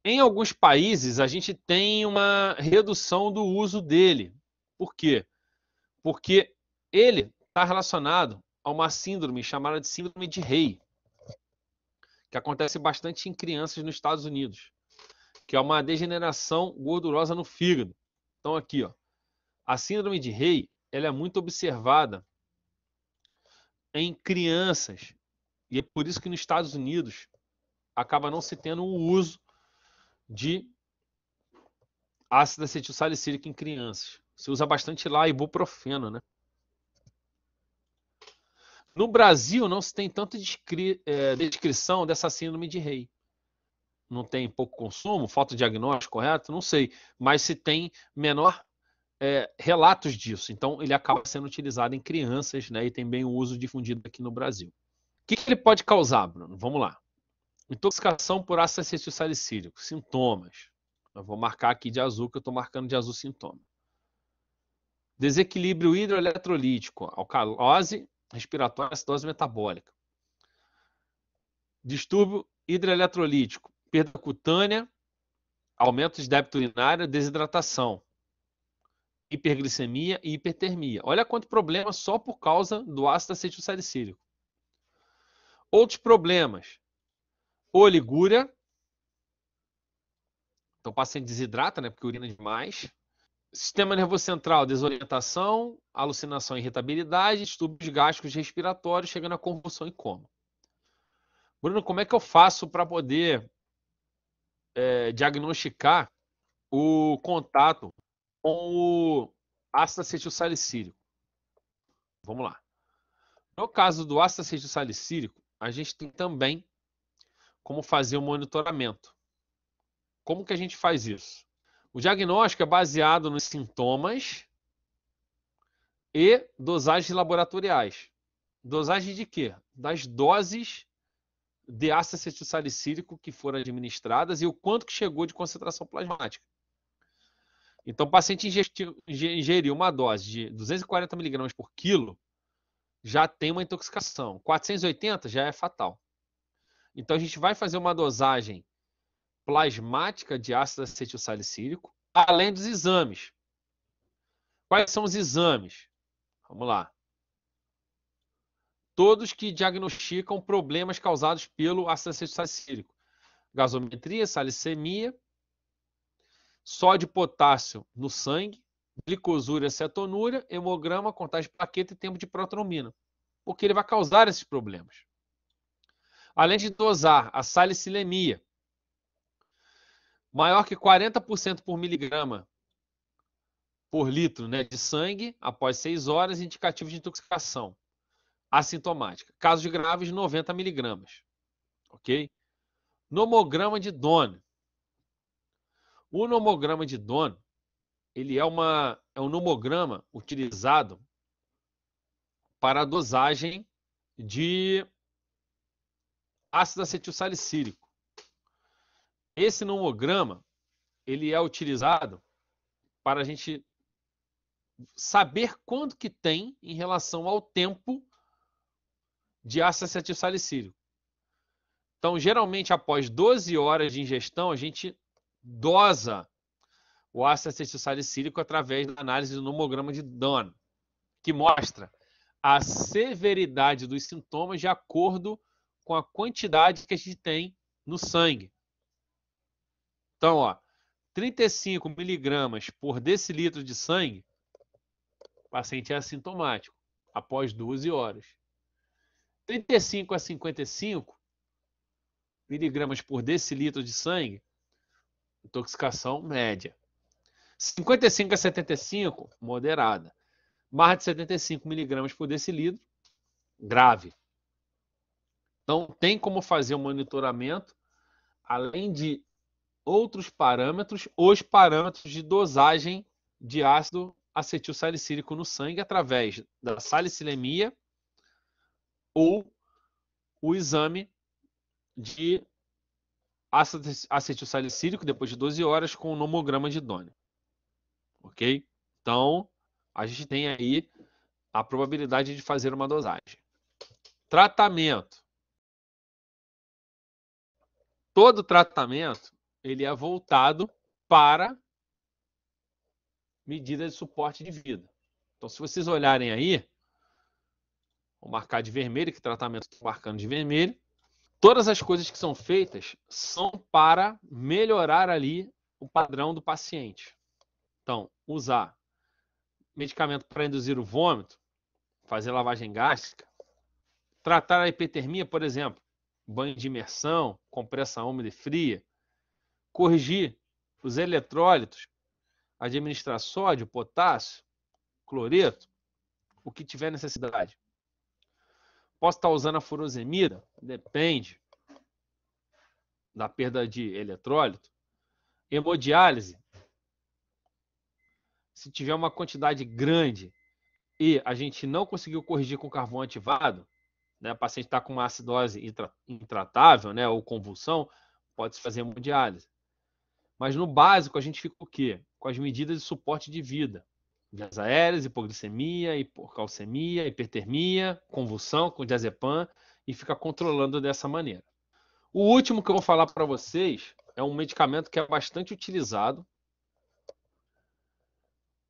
Em alguns países, a gente tem uma redução do uso dele. Por quê? Porque ele está relacionado a uma síndrome chamada de síndrome de Rei, que acontece bastante em crianças nos Estados Unidos, que é uma degeneração gordurosa no fígado. Então aqui, ó, a síndrome de Rei ela é muito observada em crianças. E é por isso que nos Estados Unidos acaba não se tendo o uso de ácido acetil em crianças. Se usa bastante lá ibuprofeno, né? No Brasil não se tem tanta descri é, descrição dessa síndrome de rei. Não tem pouco consumo, falta de diagnóstico correto, não sei, mas se tem menor é, relatos disso. Então, ele acaba sendo utilizado em crianças né, e tem bem o uso difundido aqui no Brasil. O que, que ele pode causar, Bruno? Vamos lá. Intoxicação por ácido acetil salicílico. Sintomas. Eu vou marcar aqui de azul, que eu estou marcando de azul sintoma. Desequilíbrio hidroeletrolítico, alcalose respiratória, acidose metabólica. Distúrbio hidroeletrolítico, perda cutânea, aumento de débito urinário, desidratação hiperglicemia e hipertermia. Olha quanto problema só por causa do ácido acetilsalicílico. Outros problemas. Oligúria. Então o paciente desidrata, né, porque urina demais. Sistema nervoso central, desorientação, alucinação e irritabilidade, distúrbios gástricos respiratórios, chegando à convulsão e coma. Bruno, como é que eu faço para poder é, diagnosticar o contato com o ácido acetil salicílico. Vamos lá. No caso do ácido acetil salicílico, a gente tem também como fazer o monitoramento. Como que a gente faz isso? O diagnóstico é baseado nos sintomas e dosagens laboratoriais. Dosagem de quê? Das doses de ácido acetil salicílico que foram administradas e o quanto que chegou de concentração plasmática. Então, o paciente ingeriu uma dose de 240 miligramas por quilo, já tem uma intoxicação. 480 já é fatal. Então, a gente vai fazer uma dosagem plasmática de ácido acetil salicílico, além dos exames. Quais são os exames? Vamos lá. Todos que diagnosticam problemas causados pelo ácido acetil salicílico. Gasometria, salicemia, sódio potássio no sangue, glicosúria, cetonúria, hemograma, contagem de plaqueta e tempo de protromina, porque ele vai causar esses problemas. Além de dosar a salicilemia, maior que 40% por miligrama por litro né, de sangue após 6 horas, indicativo de intoxicação assintomática. Casos graves, 90 miligramas. Ok? Nomograma de Dohn. O nomograma de dono, ele é, uma, é um nomograma utilizado para a dosagem de ácido acetilsalicílico. Esse nomograma, ele é utilizado para a gente saber quanto que tem em relação ao tempo de ácido acetilsalicílico. Então, geralmente, após 12 horas de ingestão, a gente dosa o ácido acetilsalicílico através da análise do nomograma de Don, que mostra a severidade dos sintomas de acordo com a quantidade que a gente tem no sangue. Então, ó, 35 miligramas por decilitro de sangue, o paciente é assintomático após 12 horas. 35 a 55 miligramas por decilitro de sangue, Intoxicação média. 55 a 75, moderada. Mais de 75 miligramas por decilitro, grave. Então, tem como fazer o monitoramento, além de outros parâmetros, os parâmetros de dosagem de ácido acetil salicílico no sangue através da salicilemia ou o exame de ácido salicílico depois de 12 horas com o nomograma de Doni. Ok? Então, a gente tem aí a probabilidade de fazer uma dosagem. Tratamento. Todo tratamento ele é voltado para medidas de suporte de vida. Então, se vocês olharem aí, vou marcar de vermelho, que tratamento estou marcando de vermelho todas as coisas que são feitas são para melhorar ali o padrão do paciente. Então, usar medicamento para induzir o vômito, fazer lavagem gástrica, tratar a hipertermia, por exemplo, banho de imersão, compressa úmida e fria, corrigir os eletrólitos, administrar sódio, potássio, cloreto, o que tiver necessidade. Posso estar usando a furosemida? Depende da perda de eletrólito. Hemodiálise. Se tiver uma quantidade grande e a gente não conseguiu corrigir com carvão ativado, né, o paciente está com uma acidose intratável né, ou convulsão, pode-se fazer hemodiálise. Mas no básico a gente fica o quê? Com as medidas de suporte de vida. Vias aéreas, hipoglicemia, hipocalcemia, hipertermia, convulsão com diazepam e fica controlando dessa maneira. O último que eu vou falar para vocês é um medicamento que é bastante utilizado.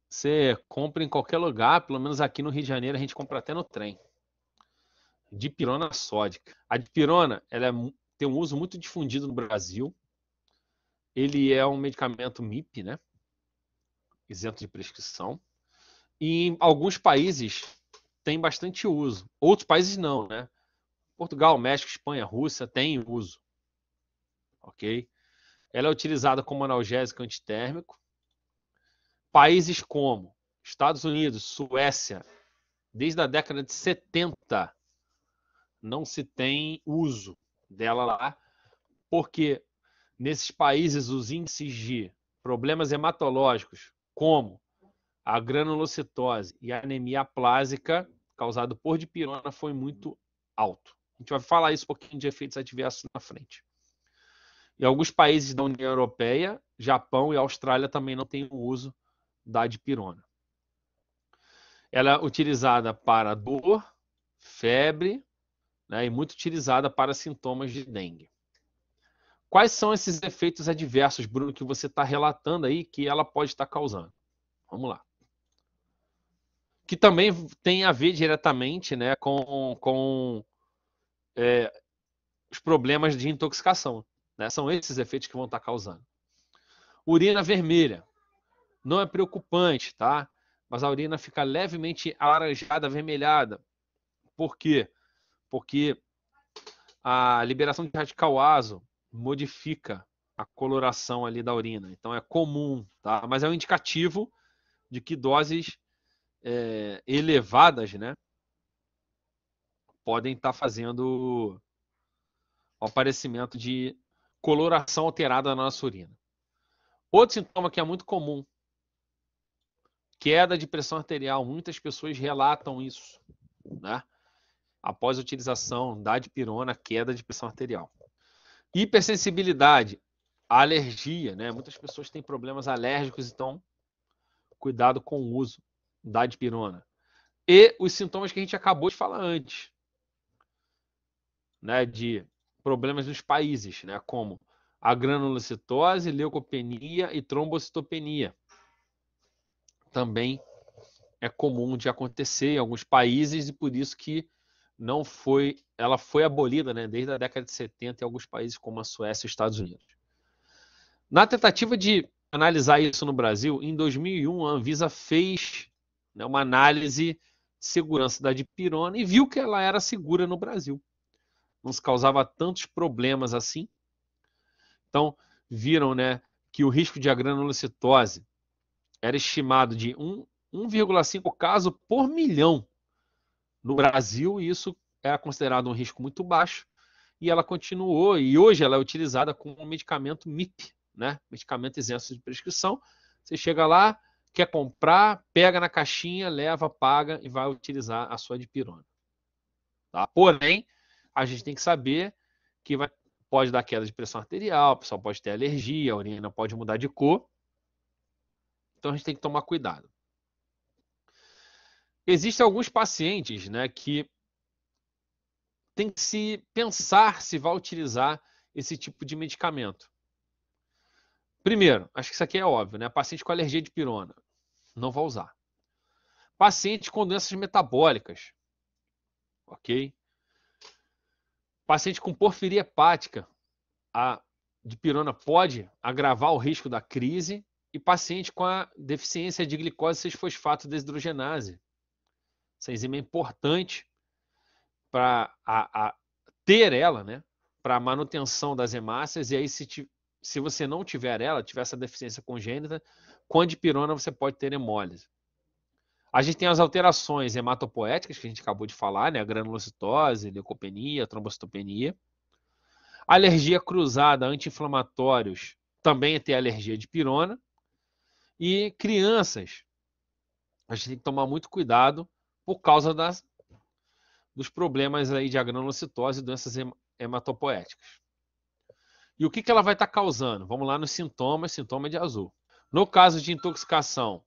Você compra em qualquer lugar, pelo menos aqui no Rio de Janeiro a gente compra até no trem. Dipirona sódica. A dipirona ela é, tem um uso muito difundido no Brasil. Ele é um medicamento MIP, né? Isento de prescrição. E em alguns países tem bastante uso, outros países não, né? Portugal, México, Espanha, Rússia tem uso, ok? Ela é utilizada como analgésico antitérmico. Países como Estados Unidos, Suécia, desde a década de 70 não se tem uso dela lá, porque nesses países os índices de problemas hematológicos, como a granulocitose e a anemia aplásica causada por dipirona foi muito alto. A gente vai falar isso um pouquinho de efeitos adversos na frente. E alguns países da União Europeia, Japão e Austrália também não têm o uso da dipirona. Ela é utilizada para dor, febre, né, e muito utilizada para sintomas de dengue. Quais são esses efeitos adversos, Bruno, que você está relatando aí que ela pode estar tá causando? Vamos lá que também tem a ver diretamente né, com, com é, os problemas de intoxicação. Né? São esses efeitos que vão estar tá causando. Urina vermelha. Não é preocupante, tá? Mas a urina fica levemente alaranjada, avermelhada. Por quê? Porque a liberação de radical azo modifica a coloração ali da urina. Então é comum, tá? Mas é um indicativo de que doses é, elevadas, né? Podem estar tá fazendo o aparecimento de coloração alterada na nossa urina. Outro sintoma que é muito comum, queda de pressão arterial. Muitas pessoas relatam isso, né? Após a utilização da dipirona, queda de pressão arterial. Hipersensibilidade, alergia, né? Muitas pessoas têm problemas alérgicos, então cuidado com o uso da dipirona e os sintomas que a gente acabou de falar antes, né, de problemas nos países, né, como a granulocitose, leucopenia e trombocitopenia. Também é comum de acontecer em alguns países e por isso que não foi, ela foi abolida, né, desde a década de 70 em alguns países como a Suécia e os Estados Unidos. Na tentativa de analisar isso no Brasil, em 2001 a Anvisa fez né, uma análise de segurança da dipirona e viu que ela era segura no Brasil. Não se causava tantos problemas assim. Então, viram né, que o risco de agranulocitose era estimado de 1,5 caso por milhão no Brasil, e isso era é considerado um risco muito baixo. E ela continuou, e hoje ela é utilizada como um medicamento MIP, né? medicamento isento de prescrição. Você chega lá, quer comprar, pega na caixinha, leva, paga e vai utilizar a sua dipirona. Tá? Porém, a gente tem que saber que vai, pode dar queda de pressão arterial, o pessoal pode ter alergia, a urina pode mudar de cor. Então a gente tem que tomar cuidado. Existem alguns pacientes né, que tem que se pensar se vai utilizar esse tipo de medicamento. Primeiro, acho que isso aqui é óbvio, né? Paciente com alergia de pirona. Não vou usar. Paciente com doenças metabólicas. Ok? Paciente com porfiria hepática. A dipirona pode agravar o risco da crise. E paciente com a deficiência de glicose 6-fosfato desidrogenase. Essa enzima é importante para ter ela, né? Para manutenção das hemácias. E aí, se, se você não tiver ela, tiver essa deficiência congênita, com pirona dipirona você pode ter hemólise. A gente tem as alterações hematopoéticas que a gente acabou de falar, né? Granulocitose, leucopenia, trombocitopenia. Alergia cruzada, anti-inflamatórios, também tem alergia de pirona. E crianças, a gente tem que tomar muito cuidado por causa das, dos problemas aí de agranulocitose e doenças hematopoéticas. E o que, que ela vai estar tá causando? Vamos lá nos sintomas, sintoma de azul. No caso de intoxicação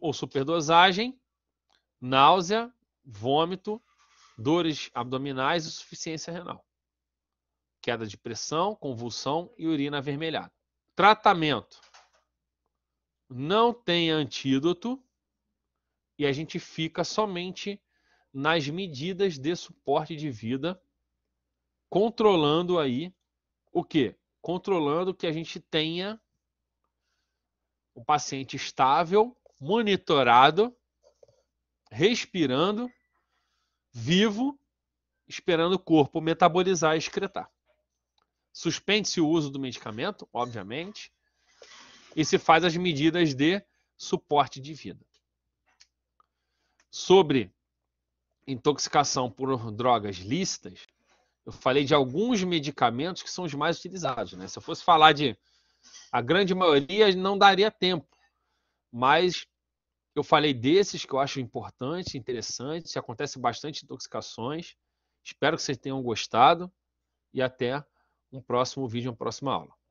ou superdosagem, náusea, vômito, dores abdominais e insuficiência renal. Queda de pressão, convulsão e urina avermelhada. Tratamento. Não tem antídoto e a gente fica somente nas medidas de suporte de vida, controlando aí o que? Controlando que a gente tenha o paciente estável, monitorado, respirando, vivo, esperando o corpo metabolizar e excretar. Suspende-se o uso do medicamento, obviamente, e se faz as medidas de suporte de vida. Sobre intoxicação por drogas lícitas, eu falei de alguns medicamentos que são os mais utilizados. Né? Se eu fosse falar de a grande maioria não daria tempo, mas eu falei desses que eu acho importante, interessante, acontece bastante intoxicações. Espero que vocês tenham gostado e até um próximo vídeo, uma próxima aula.